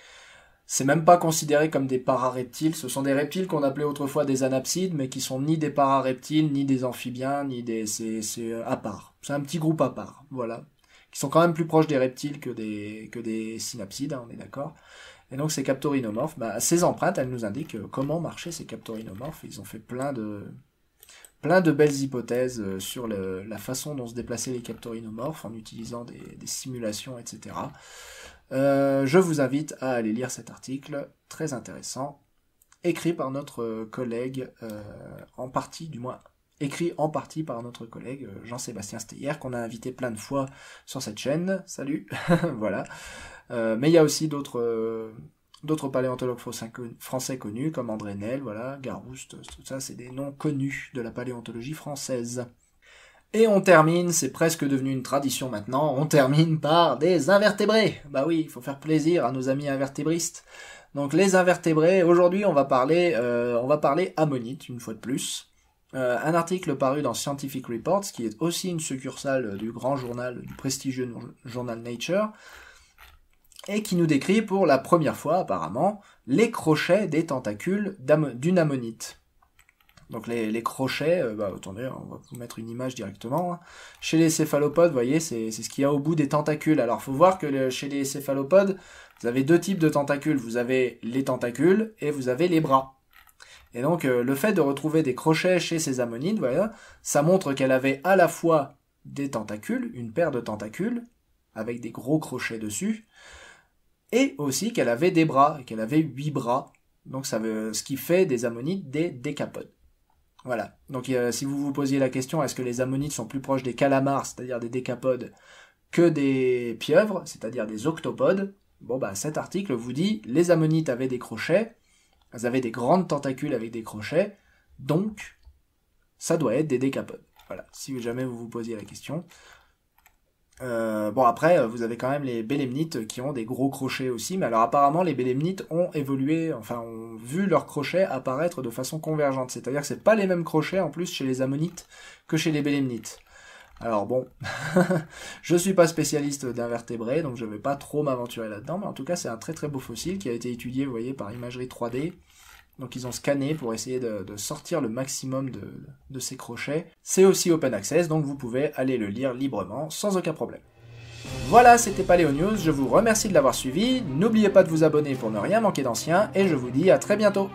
c'est même pas considéré comme des parareptiles. Ce sont des reptiles qu'on appelait autrefois des anapsides, mais qui sont ni des parareptiles, ni des amphibiens, ni des. C'est, euh, à part. C'est un petit groupe à part. Voilà. Qui sont quand même plus proches des reptiles que des, que des synapsides, hein, on est d'accord. Et donc ces captorinomorphes, bah, ces empreintes, elles nous indiquent euh, comment marchaient ces captorinomorphes. Ils ont fait plein de, plein de belles hypothèses euh, sur le, la façon dont se déplaçaient les captorinomorphes en utilisant des, des simulations, etc. Euh, je vous invite à aller lire cet article très intéressant, écrit par notre collègue, euh, en partie du moins, écrit en partie par notre collègue euh, Jean-Sébastien Steyer, qu'on a invité plein de fois sur cette chaîne. Salut, voilà. mais il y a aussi d'autres d'autres paléontologues français connus comme André Nel, voilà, Garouste, tout ça, c'est des noms connus de la paléontologie française. Et on termine, c'est presque devenu une tradition maintenant, on termine par des invertébrés. Bah oui, il faut faire plaisir à nos amis invertébristes. Donc les invertébrés, aujourd'hui on va parler euh, on va parler ammonite une fois de plus. Euh, un article paru dans Scientific Reports, qui est aussi une succursale du grand journal, du prestigieux journal Nature, et qui nous décrit pour la première fois apparemment les crochets des tentacules d'une ammonite. Donc les, crochets, euh, bah, attendez, on va vous mettre une image directement. Hein. Chez les céphalopodes, vous voyez, c'est ce qu'il y a au bout des tentacules. Alors faut voir que chez les céphalopodes, vous avez deux types de tentacules. Vous avez les tentacules et vous avez les bras. Et donc euh, le fait de retrouver des crochets chez ces ammonites, voilà, ça montre qu'elle avait à la fois des tentacules, une paire de tentacules, avec des gros crochets dessus, et aussi qu'elle avait des bras, qu'elle avait huit bras. Donc ça veut, ce qui fait des ammonites des décapodes. Voilà. Donc si vous vous posiez la question, est-ce que les ammonites sont plus proches des calamars, c'est-à-dire des décapodes, que des pieuvres, c'est-à-dire des octopodes Bon bah cet article vous dit les ammonites avaient des crochets, elles avaient des grandes tentacules avec des crochets, donc ça doit être des décapodes. Voilà, si jamais vous vous posiez la question. Euh, bon après, euh, vous avez quand même les Bélémnites qui ont des gros crochets aussi, mais alors apparemment les Bélémnites ont évolué, enfin ont vu leurs crochets apparaître de façon convergente, c'est-à-dire que c'est pas les mêmes crochets en plus chez les Ammonites que chez les Bélémnites. Alors bon, je suis pas spécialiste d'invertébrés, donc je vais pas trop m'aventurer là-dedans, mais en tout cas c'est un très très beau fossile qui a été étudié, vous voyez, par imagerie 3D donc ils ont scanné pour essayer de, sortir le maximum de, ces crochets. C'est aussi open access, donc vous pouvez aller le lire librement, sans aucun problème. Voilà, c'était Paléo News, je vous remercie de l'avoir suivi, n'oubliez pas de vous abonner pour ne rien manquer d'anciens, et je vous dis à très bientôt